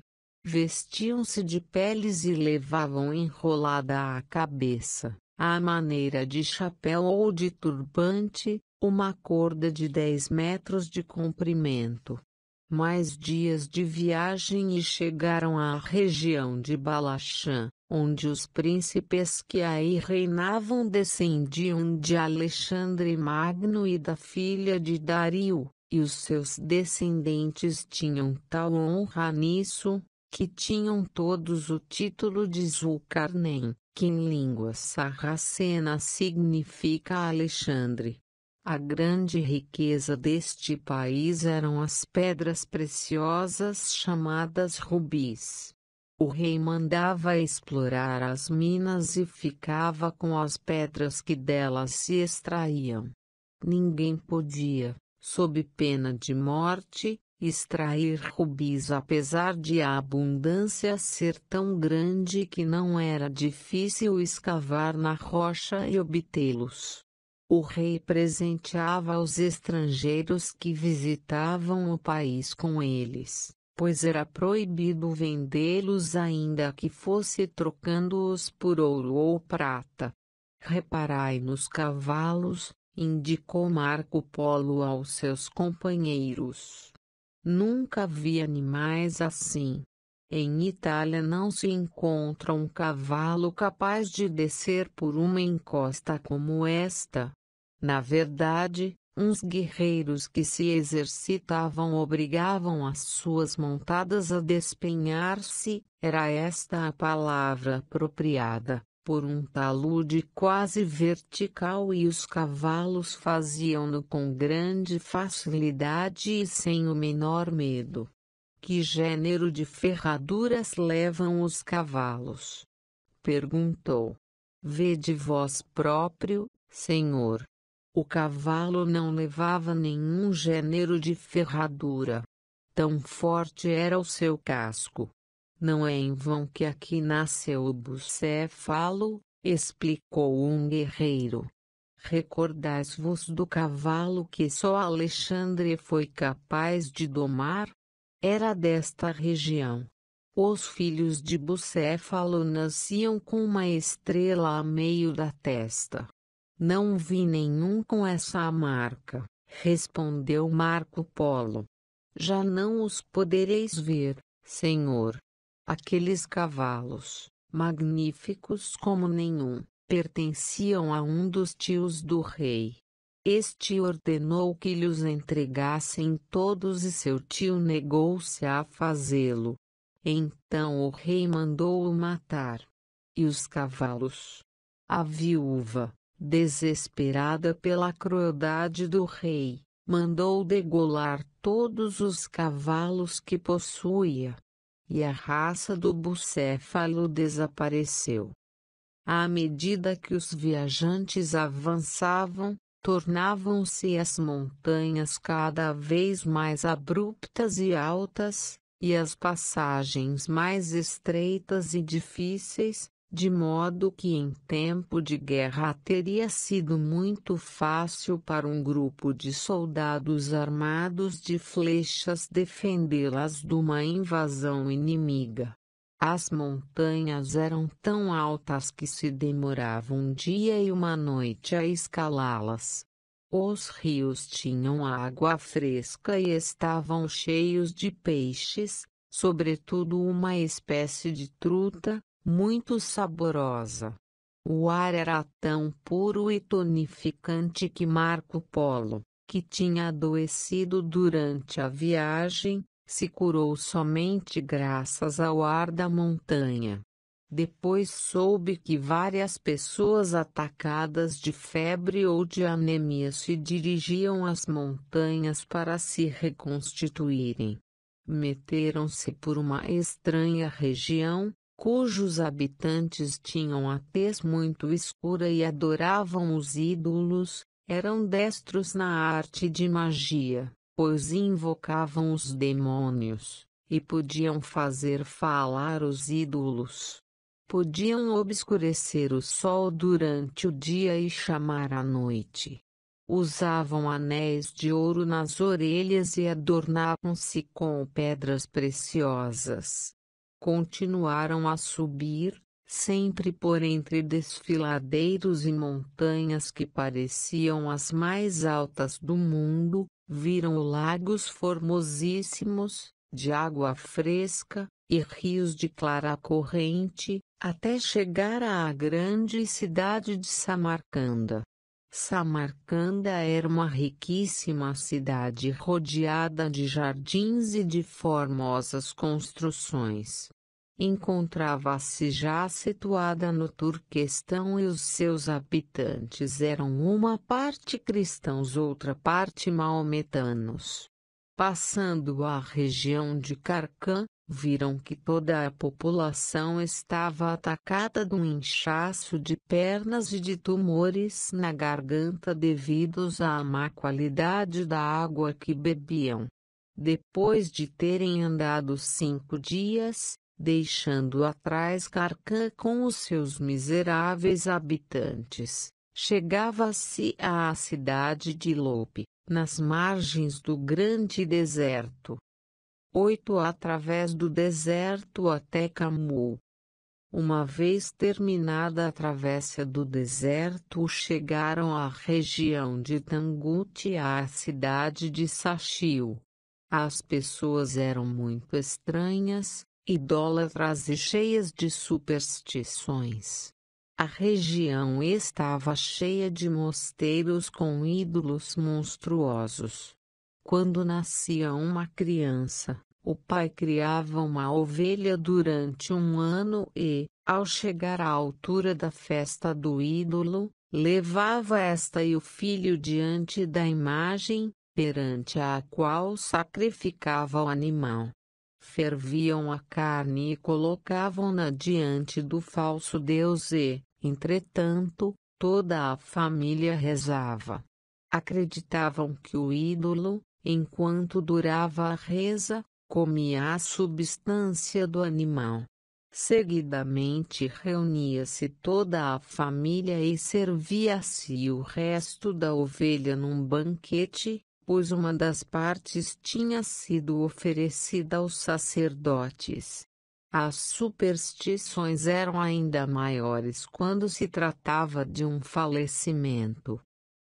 Vestiam-se de peles e levavam enrolada à cabeça, à maneira de chapéu ou de turbante, uma corda de dez metros de comprimento. Mais dias de viagem e chegaram à região de Balachã, onde os príncipes que aí reinavam descendiam de Alexandre Magno e da filha de Dario, e os seus descendentes tinham tal honra nisso, que tinham todos o título de Zulkarnain, que em língua sarracena significa Alexandre. A grande riqueza deste país eram as pedras preciosas chamadas rubis. O rei mandava explorar as minas e ficava com as pedras que delas se extraíam. Ninguém podia, sob pena de morte, extrair rubis apesar de a abundância ser tão grande que não era difícil escavar na rocha e obtê-los. O rei presenteava os estrangeiros que visitavam o país com eles, pois era proibido vendê-los ainda que fosse trocando-os por ouro ou prata. Reparai nos cavalos, indicou Marco Polo aos seus companheiros. Nunca vi animais assim. Em Itália não se encontra um cavalo capaz de descer por uma encosta como esta. Na verdade, uns guerreiros que se exercitavam obrigavam as suas montadas a despenhar-se, era esta a palavra apropriada, por um talude quase vertical e os cavalos faziam-no com grande facilidade e sem o menor medo. Que gênero de ferraduras levam os cavalos? Perguntou. Vede vós próprio, senhor. O cavalo não levava nenhum gênero de ferradura. Tão forte era o seu casco não é em vão que aqui nasceu o bucéfalo, explicou um guerreiro. Recordais-vos do cavalo que só Alexandre foi capaz de domar? Era desta região. Os filhos de Bucéfalo nasciam com uma estrela a meio da testa. Não vi nenhum com essa marca, respondeu Marco Polo. Já não os podereis ver, senhor, Aqueles cavalos, magníficos como nenhum, pertenciam a um dos tios do rei. Este ordenou que lhes entregassem todos e seu tio negou-se a fazê-lo. Então o rei mandou-o matar. E os cavalos? A viúva, desesperada pela crueldade do rei, mandou degolar todos os cavalos que possuía e a raça do bucéfalo desapareceu. À medida que os viajantes avançavam, tornavam-se as montanhas cada vez mais abruptas e altas, e as passagens mais estreitas e difíceis, de modo que em tempo de guerra teria sido muito fácil para um grupo de soldados armados de flechas defendê-las de uma invasão inimiga. As montanhas eram tão altas que se demorava um dia e uma noite a escalá-las. Os rios tinham água fresca e estavam cheios de peixes, sobretudo uma espécie de truta, muito saborosa. O ar era tão puro e tonificante que Marco Polo, que tinha adoecido durante a viagem, se curou somente graças ao ar da montanha. Depois soube que várias pessoas atacadas de febre ou de anemia se dirigiam às montanhas para se reconstituírem. Meteram-se por uma estranha região, cujos habitantes tinham a tez muito escura e adoravam os ídolos, eram destros na arte de magia, pois invocavam os demônios, e podiam fazer falar os ídolos. Podiam obscurecer o sol durante o dia e chamar à noite. Usavam anéis de ouro nas orelhas e adornavam-se com pedras preciosas continuaram a subir, sempre por entre desfiladeiros e montanhas que pareciam as mais altas do mundo, viram lagos formosíssimos, de água fresca, e rios de clara corrente, até chegar à grande cidade de Samarcanda. Samarcanda era uma riquíssima cidade rodeada de jardins e de formosas construções encontrava-se já situada no Turquestão e os seus habitantes eram uma parte cristãos, outra parte maometanos. Passando a região de Carcã, viram que toda a população estava atacada de um inchaço de pernas e de tumores na garganta devidos à má qualidade da água que bebiam. Depois de terem andado cinco dias, deixando atrás Carcã com os seus miseráveis habitantes, chegava-se à cidade de Lope, nas margens do grande deserto. 8 Através do deserto até Camu. Uma vez terminada a travessa do deserto, chegaram à região de Tanguti à cidade de Sachil. As pessoas eram muito estranhas, idólatras e cheias de superstições. A região estava cheia de mosteiros com ídolos monstruosos. Quando nascia uma criança, o pai criava uma ovelha durante um ano e, ao chegar à altura da festa do ídolo, levava esta e o filho diante da imagem, perante a qual sacrificava o animal. Ferviam a carne e colocavam-na diante do falso Deus e, entretanto, toda a família rezava. Acreditavam que o ídolo, enquanto durava a reza, comia a substância do animal. Seguidamente reunia-se toda a família e servia-se o resto da ovelha num banquete, pois uma das partes tinha sido oferecida aos sacerdotes. As superstições eram ainda maiores quando se tratava de um falecimento.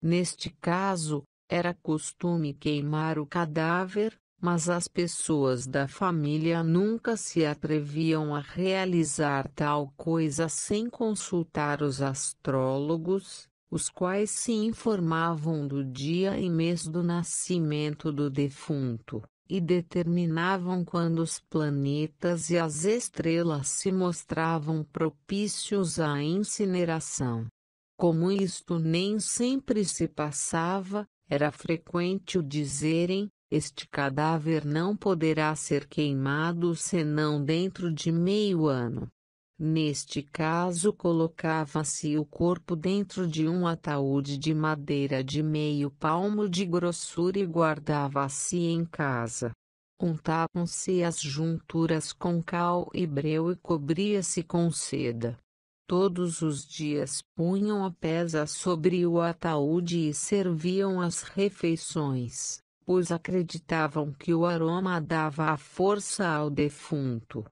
Neste caso, era costume queimar o cadáver, mas as pessoas da família nunca se atreviam a realizar tal coisa sem consultar os astrólogos, os quais se informavam do dia e mês do nascimento do defunto, e determinavam quando os planetas e as estrelas se mostravam propícios à incineração. Como isto nem sempre se passava, era frequente o dizerem: Este cadáver não poderá ser queimado senão dentro de meio ano. Neste caso, colocava-se o corpo dentro de um ataúde de madeira de meio palmo de grossura e guardava-se em casa. Untavam-se as junturas com cal e breu e cobria-se com seda. Todos os dias punham a pesa sobre o ataúde e serviam as refeições, pois acreditavam que o aroma dava a força ao defunto.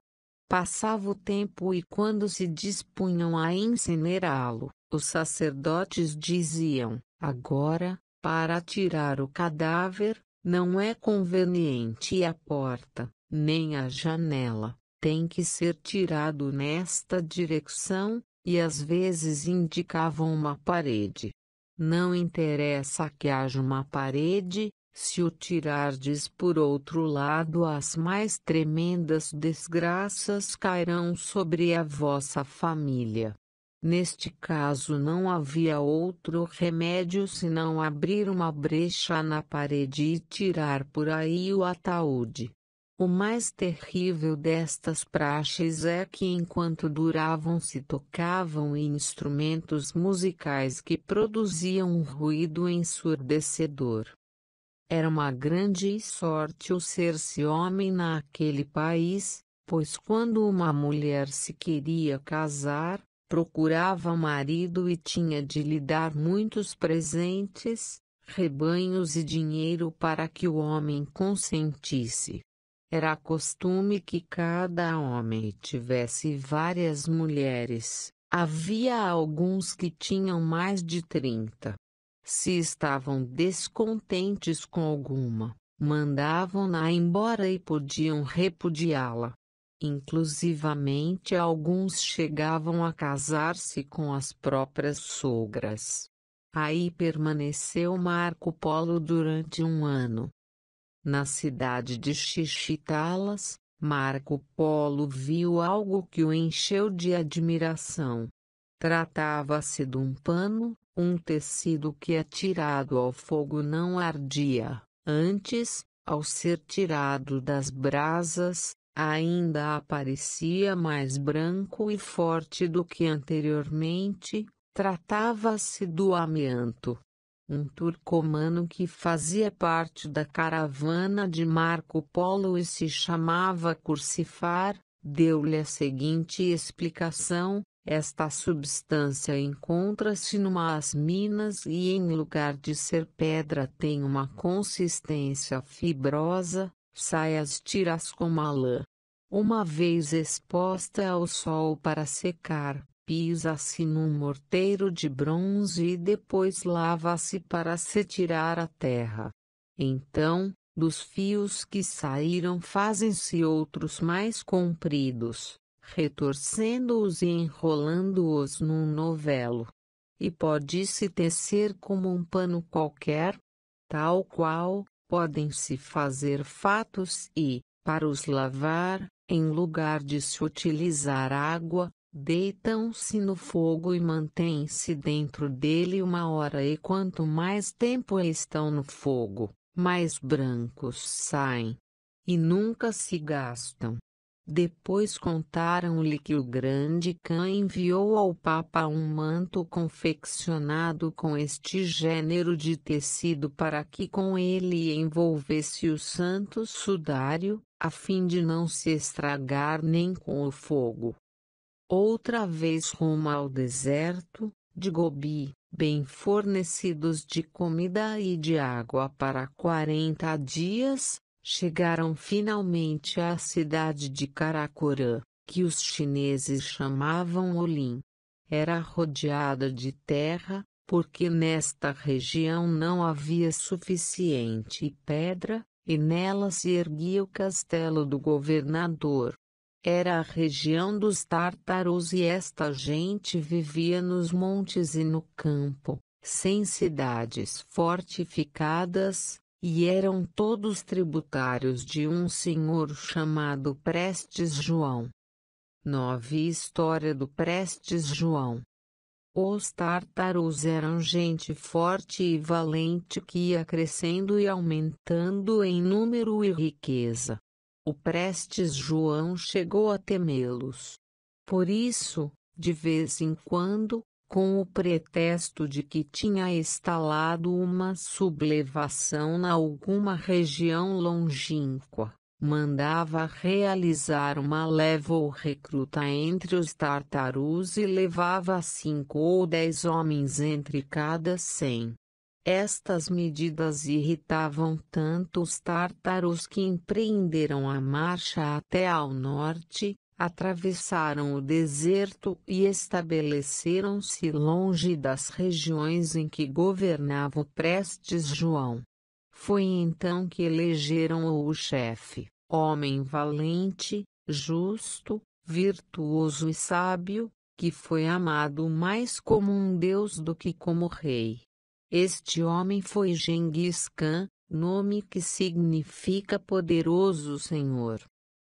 Passava o tempo e quando se dispunham a incinerá-lo, os sacerdotes diziam: Agora, para tirar o cadáver, não é conveniente a porta, nem a janela, tem que ser tirado nesta direção, e às vezes indicavam uma parede. Não interessa que haja uma parede, se o tirardes por outro lado, as mais tremendas desgraças cairão sobre a vossa família. Neste caso, não havia outro remédio senão abrir uma brecha na parede e tirar por aí o ataúde. O mais terrível destas praxes é que enquanto duravam se tocavam instrumentos musicais que produziam um ruído ensurdecedor. Era uma grande sorte o ser-se homem naquele país, pois quando uma mulher se queria casar, procurava marido e tinha de lhe dar muitos presentes, rebanhos e dinheiro para que o homem consentisse. Era costume que cada homem tivesse várias mulheres. Havia alguns que tinham mais de trinta. Se estavam descontentes com alguma, mandavam-na embora e podiam repudiá-la. Inclusivamente alguns chegavam a casar-se com as próprias sogras. Aí permaneceu Marco Polo durante um ano. Na cidade de Xixitalas, Marco Polo viu algo que o encheu de admiração. Tratava-se de um pano, um tecido que é tirado ao fogo não ardia, antes, ao ser tirado das brasas, ainda aparecia mais branco e forte do que anteriormente, tratava-se do amianto. Um turcomano que fazia parte da caravana de Marco Polo e se chamava Cursifar, deu-lhe a seguinte explicação: esta substância encontra-se numas minas e em lugar de ser pedra tem uma consistência fibrosa, saias tiras como a lã. Uma vez exposta ao sol para secar, pisa-se num morteiro de bronze e depois lava-se para se tirar a terra. Então, dos fios que saíram fazem-se outros mais compridos, retorcendo-os e enrolando-os num novelo. E pode-se tecer como um pano qualquer, tal qual, podem-se fazer fatos e, para os lavar, em lugar de se utilizar água, deitam-se no fogo e mantêm-se dentro dele uma hora e quanto mais tempo estão no fogo, mais brancos saem. E nunca se gastam. Depois contaram-lhe que o grande cã enviou ao Papa um manto confeccionado com este gênero de tecido para que com ele envolvesse o santo sudário, a fim de não se estragar nem com o fogo. Outra vez rumo ao deserto, de Gobi, bem fornecidos de comida e de água para quarenta dias, Chegaram finalmente à cidade de Karakoram, que os chineses chamavam Olim. Era rodeada de terra, porque nesta região não havia suficiente pedra, e nela se erguia o castelo do governador. Era a região dos tártaros e esta gente vivia nos montes e no campo, sem cidades fortificadas, e eram todos tributários de um senhor chamado Prestes João. 9 História do Prestes João Os tártaros eram gente forte e valente que ia crescendo e aumentando em número e riqueza. O Prestes João chegou a temê-los. Por isso, de vez em quando, com o pretexto de que tinha instalado uma sublevação na alguma região longínqua, mandava realizar uma leva ou recruta entre os tartarus e levava cinco ou dez homens entre cada cem. Estas medidas irritavam tanto os tártaros que empreenderam a marcha até ao norte, atravessaram o deserto e estabeleceram-se longe das regiões em que governava o Prestes João. Foi então que elegeram o chefe, homem valente, justo, virtuoso e sábio, que foi amado mais como um deus do que como rei. Este homem foi Genghis Khan, nome que significa poderoso senhor.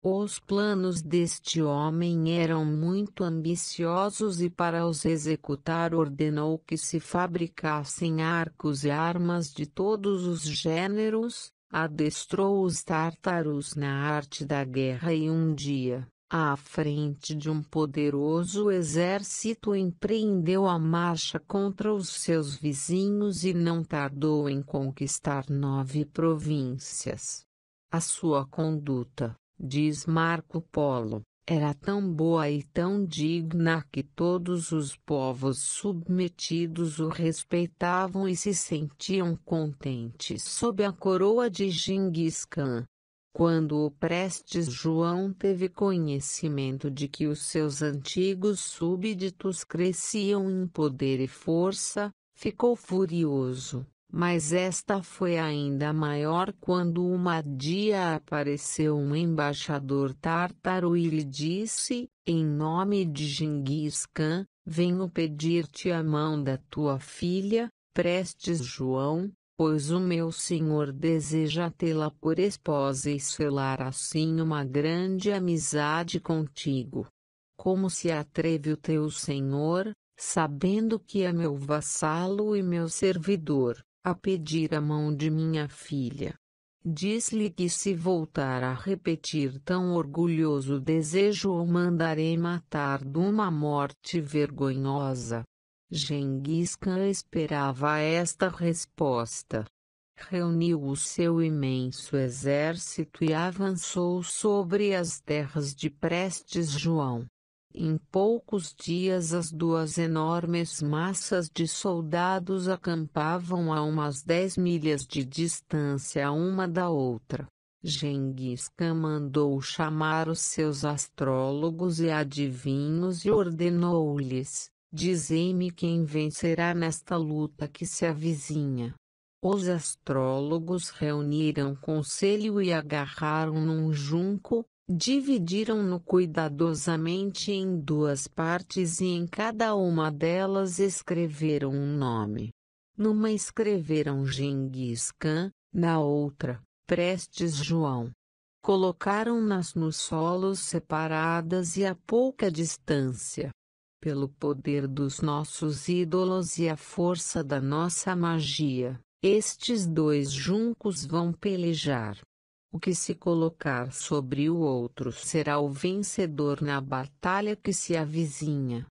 Os planos deste homem eram muito ambiciosos e para os executar ordenou que se fabricassem arcos e armas de todos os gêneros, adestrou os tártaros na arte da guerra e um dia, à frente de um poderoso exército empreendeu a marcha contra os seus vizinhos e não tardou em conquistar nove províncias. A sua conduta diz Marco Polo, era tão boa e tão digna que todos os povos submetidos o respeitavam e se sentiam contentes sob a coroa de Genghis Khan. Quando o prestes João teve conhecimento de que os seus antigos súbditos cresciam em poder e força, ficou furioso mas esta foi ainda maior quando uma dia apareceu um embaixador tártaro e lhe disse, em nome de Genghis Khan, venho pedir-te a mão da tua filha, prestes João, pois o meu senhor deseja tê-la por esposa e selar assim uma grande amizade contigo. Como se atreve o teu senhor, sabendo que é meu vassalo e meu servidor, a pedir a mão de minha filha. Diz-lhe que se voltar a repetir tão orgulhoso desejo o mandarei matar de uma morte vergonhosa. Genghis Khan esperava esta resposta. Reuniu o seu imenso exército e avançou sobre as terras de Prestes João. Em poucos dias as duas enormes massas de soldados acampavam a umas dez milhas de distância uma da outra. Genghis Khan mandou chamar os seus astrólogos e adivinhos e ordenou-lhes, dizei-me quem vencerá nesta luta que se avizinha. Os astrólogos reuniram conselho e agarraram num junco, Dividiram-no cuidadosamente em duas partes e em cada uma delas escreveram um nome. Numa escreveram Genghis Khan, na outra, Prestes João. Colocaram-nas nos solos separadas e a pouca distância. Pelo poder dos nossos ídolos e a força da nossa magia, estes dois juncos vão pelejar. O que se colocar sobre o outro será o vencedor na batalha que se avizinha.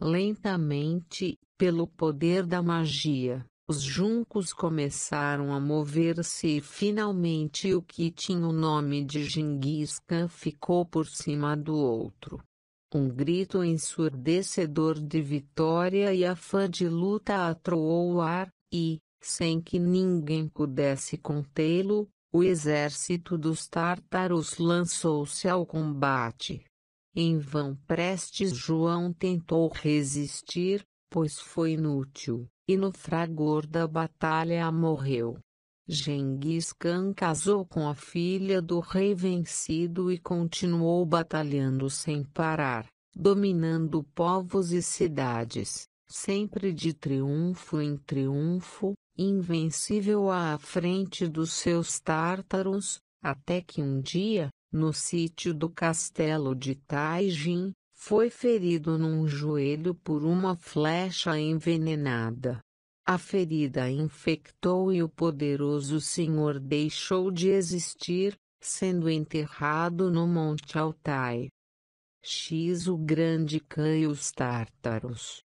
Lentamente, pelo poder da magia, os juncos começaram a mover-se e finalmente o que tinha o nome de Genghis Khan ficou por cima do outro. Um grito ensurdecedor de vitória e afã de luta atroou o ar, e, sem que ninguém pudesse contê-lo, o exército dos tártaros lançou-se ao combate. Em vão prestes João tentou resistir, pois foi inútil, e no fragor da batalha morreu. Genghis Khan casou com a filha do rei vencido e continuou batalhando sem parar, dominando povos e cidades, sempre de triunfo em triunfo, invencível à frente dos seus tártaros, até que um dia, no sítio do castelo de Taijin, foi ferido num joelho por uma flecha envenenada. A ferida infectou e o poderoso senhor deixou de existir, sendo enterrado no Monte Altai. X o Grande Cã e os Tártaros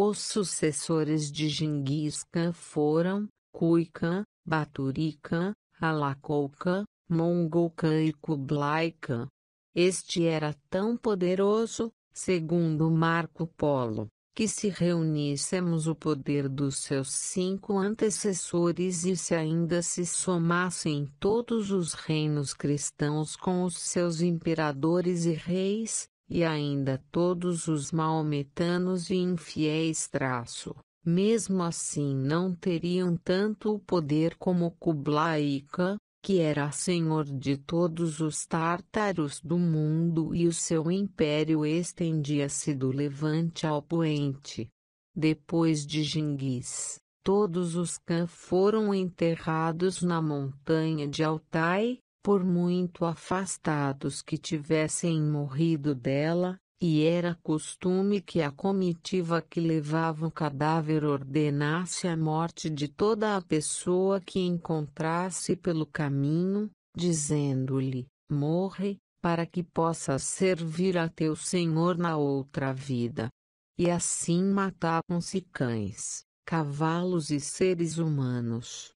os sucessores de Genghis Khan foram Kuikan, Baturikan, Alakoukan, Mongolkan e Kublai Khan. Este era tão poderoso, segundo Marco Polo, que se reuníssemos o poder dos seus cinco antecessores e se ainda se somassem todos os reinos cristãos com os seus imperadores e reis, e ainda todos os maometanos e infiéis traço, mesmo assim não teriam tanto o poder como Kublai Khan, que era senhor de todos os tártaros do mundo e o seu império estendia-se do levante ao poente. Depois de Gengis, todos os Khan foram enterrados na montanha de Altai, por muito afastados que tivessem morrido dela, e era costume que a comitiva que levava o cadáver ordenasse a morte de toda a pessoa que encontrasse pelo caminho, dizendo-lhe: Morre, para que possas servir a teu senhor na outra vida. E assim matavam-se cães, cavalos e seres humanos.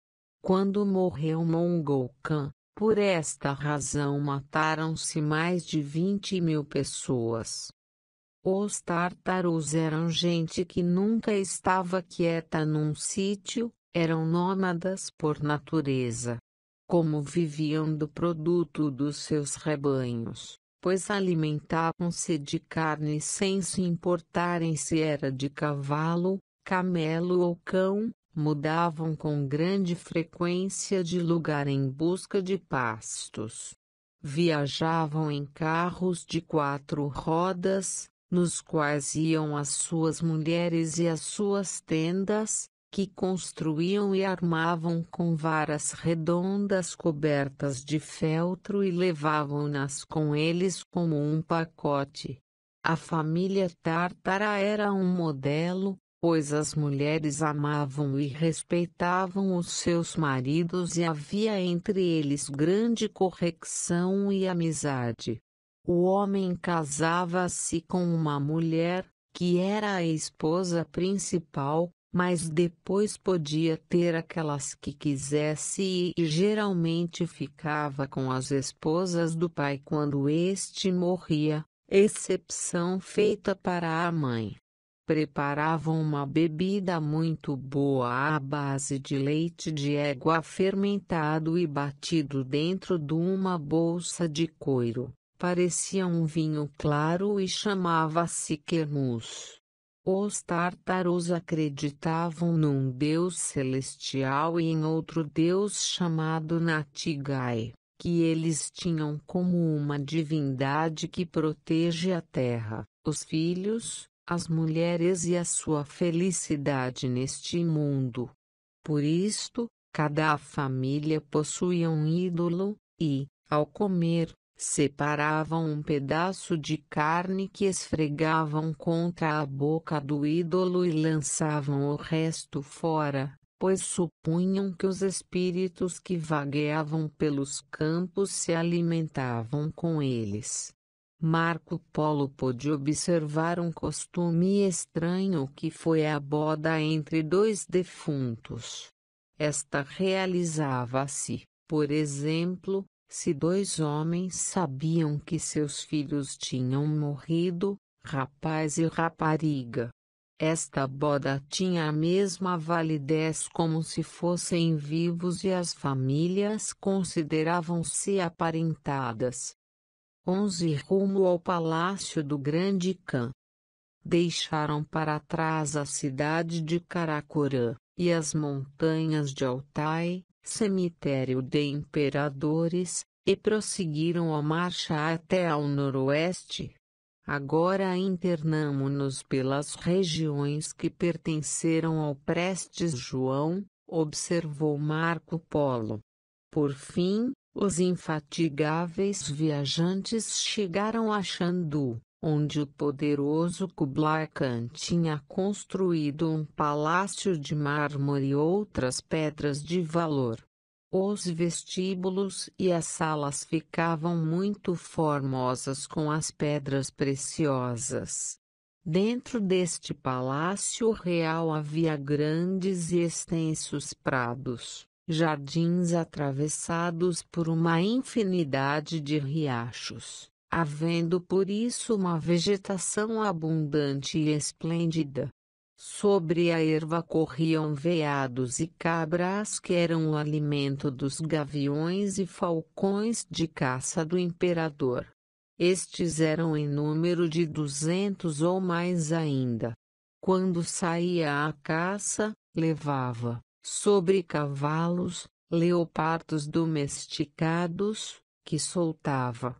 Quando morreu Mongol Khan, por esta razão mataram-se mais de 20 mil pessoas. Os tártaros eram gente que nunca estava quieta num sítio, eram nômadas por natureza. Como viviam do produto dos seus rebanhos, pois alimentavam-se de carne sem se importarem se era de cavalo, camelo ou cão, mudavam com grande frequência de lugar em busca de pastos. Viajavam em carros de quatro rodas, nos quais iam as suas mulheres e as suas tendas, que construíam e armavam com varas redondas cobertas de feltro e levavam-nas com eles como um pacote. A família Tartara era um modelo, pois as mulheres amavam e respeitavam os seus maridos e havia entre eles grande correção e amizade. O homem casava-se com uma mulher, que era a esposa principal, mas depois podia ter aquelas que quisesse e geralmente ficava com as esposas do pai quando este morria, exceção feita para a mãe preparavam uma bebida muito boa à base de leite de égua fermentado e batido dentro de uma bolsa de couro. Parecia um vinho claro e chamava-se Quermus. Os tártaros acreditavam num deus celestial e em outro deus chamado Natigai, que eles tinham como uma divindade que protege a terra, os filhos, as mulheres e a sua felicidade neste mundo. Por isto, cada família possuía um ídolo, e, ao comer, separavam um pedaço de carne que esfregavam contra a boca do ídolo e lançavam o resto fora, pois supunham que os espíritos que vagueavam pelos campos se alimentavam com eles. Marco Polo pôde observar um costume estranho que foi a boda entre dois defuntos. Esta realizava-se, por exemplo, se dois homens sabiam que seus filhos tinham morrido, rapaz e rapariga. Esta boda tinha a mesma validez como se fossem vivos e as famílias consideravam-se aparentadas onze rumo ao palácio do Grande Cã. Deixaram para trás a cidade de Karakorã, e as montanhas de Altai, cemitério de imperadores, e prosseguiram a marcha até ao noroeste. Agora internamo-nos pelas regiões que pertenceram ao Prestes João, observou Marco Polo. Por fim, os infatigáveis viajantes chegaram a Xandu, onde o poderoso Kublai Khan tinha construído um palácio de mármore e outras pedras de valor. Os vestíbulos e as salas ficavam muito formosas com as pedras preciosas. Dentro deste palácio real havia grandes e extensos prados, jardins atravessados por uma infinidade de riachos, havendo por isso uma vegetação abundante e esplêndida. Sobre a erva corriam veados e cabras que eram o alimento dos gaviões e falcões de caça do imperador. Estes eram em número de duzentos ou mais ainda. Quando saía à caça, levava, sobre cavalos, leopardos domesticados, que soltava.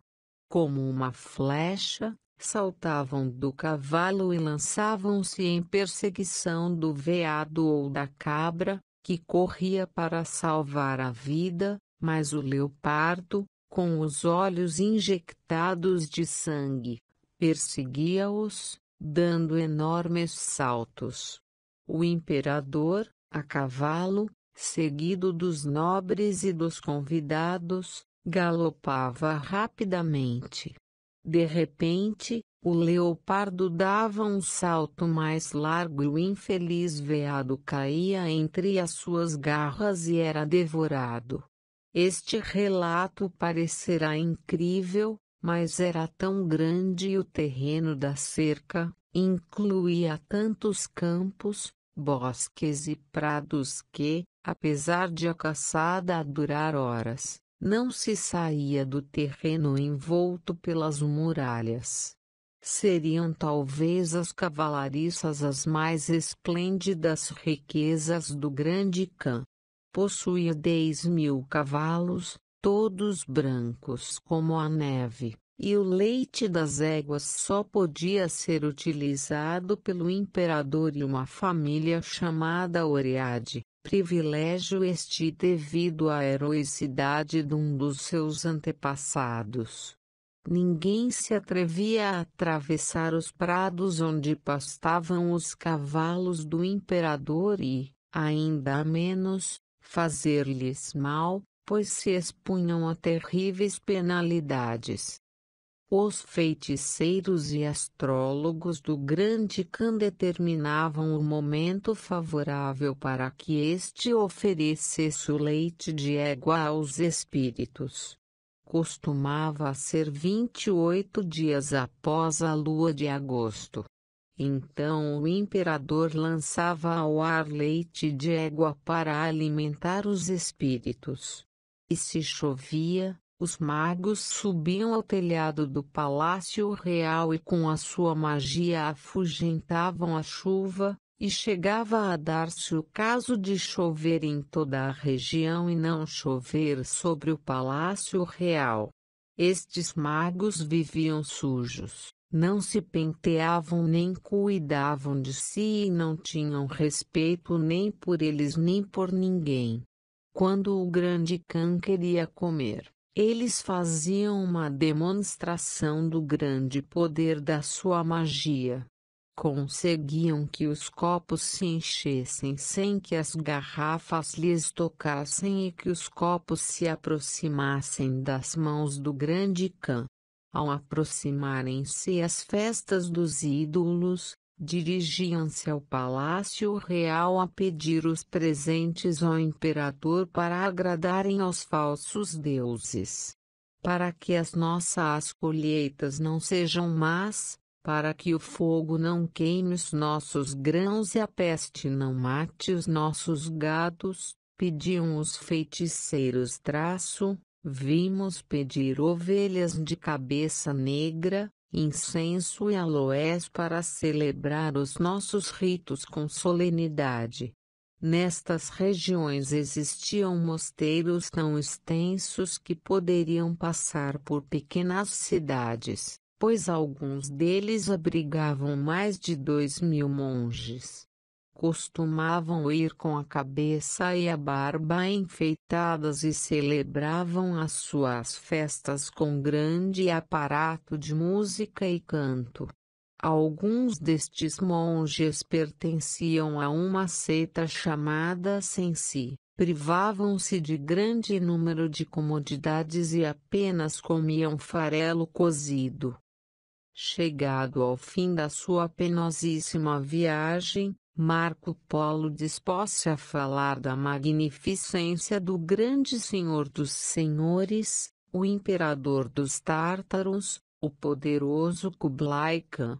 Como uma flecha, saltavam do cavalo e lançavam-se em perseguição do veado ou da cabra, que corria para salvar a vida, mas o leopardo, com os olhos injectados de sangue, perseguia-os, dando enormes saltos. O imperador, a cavalo, seguido dos nobres e dos convidados, galopava rapidamente. De repente, o leopardo dava um salto mais largo e o infeliz veado caía entre as suas garras e era devorado. Este relato parecerá incrível, mas era tão grande e o terreno da cerca incluía tantos campos bosques e prados que, apesar de a caçada durar horas, não se saía do terreno envolto pelas muralhas. Seriam talvez as cavalariças as mais esplêndidas riquezas do grande Khan. Possuía dez mil cavalos, todos brancos como a neve, e o leite das éguas só podia ser utilizado pelo imperador e uma família chamada Oreade, privilégio este devido à heroicidade de um dos seus antepassados. Ninguém se atrevia a atravessar os prados onde pastavam os cavalos do imperador e, ainda menos, fazer-lhes mal, pois se expunham a terríveis penalidades. Os feiticeiros e astrólogos do Grande Khan determinavam o momento favorável para que este oferecesse o leite de égua aos espíritos. Costumava ser 28 dias após a lua de agosto. Então o imperador lançava ao ar leite de égua para alimentar os espíritos. E se chovia, os magos subiam ao telhado do palácio real e com a sua magia afugentavam a chuva, e chegava a dar-se o caso de chover em toda a região e não chover sobre o palácio real. Estes magos viviam sujos, não se penteavam nem cuidavam de si e não tinham respeito nem por eles nem por ninguém. Quando o grande cã queria comer, eles faziam uma demonstração do grande poder da sua magia. Conseguiam que os copos se enchessem sem que as garrafas lhes tocassem e que os copos se aproximassem das mãos do grande Khan. Ao aproximarem-se as festas dos ídolos, dirigiam-se ao Palácio Real a pedir os presentes ao imperador para agradarem aos falsos deuses. Para que as nossas colheitas não sejam más, para que o fogo não queime os nossos grãos e a peste não mate os nossos gados, pediam os feiticeiros traço, vimos pedir ovelhas de cabeça negra, incenso e aloés para celebrar os nossos ritos com solenidade. Nestas regiões existiam mosteiros tão extensos que poderiam passar por pequenas cidades, pois alguns deles abrigavam mais de dois mil monges costumavam ir com a cabeça e a barba enfeitadas e celebravam as suas festas com grande aparato de música e canto. Alguns destes monges pertenciam a uma seita chamada Sensi, privavam-se de grande número de comodidades e apenas comiam farelo cozido. Chegado ao fim da sua penosíssima viagem, Marco Polo dispôs-se a falar da magnificência do grande senhor dos senhores, o imperador dos tártaros, o poderoso Kublai Khan,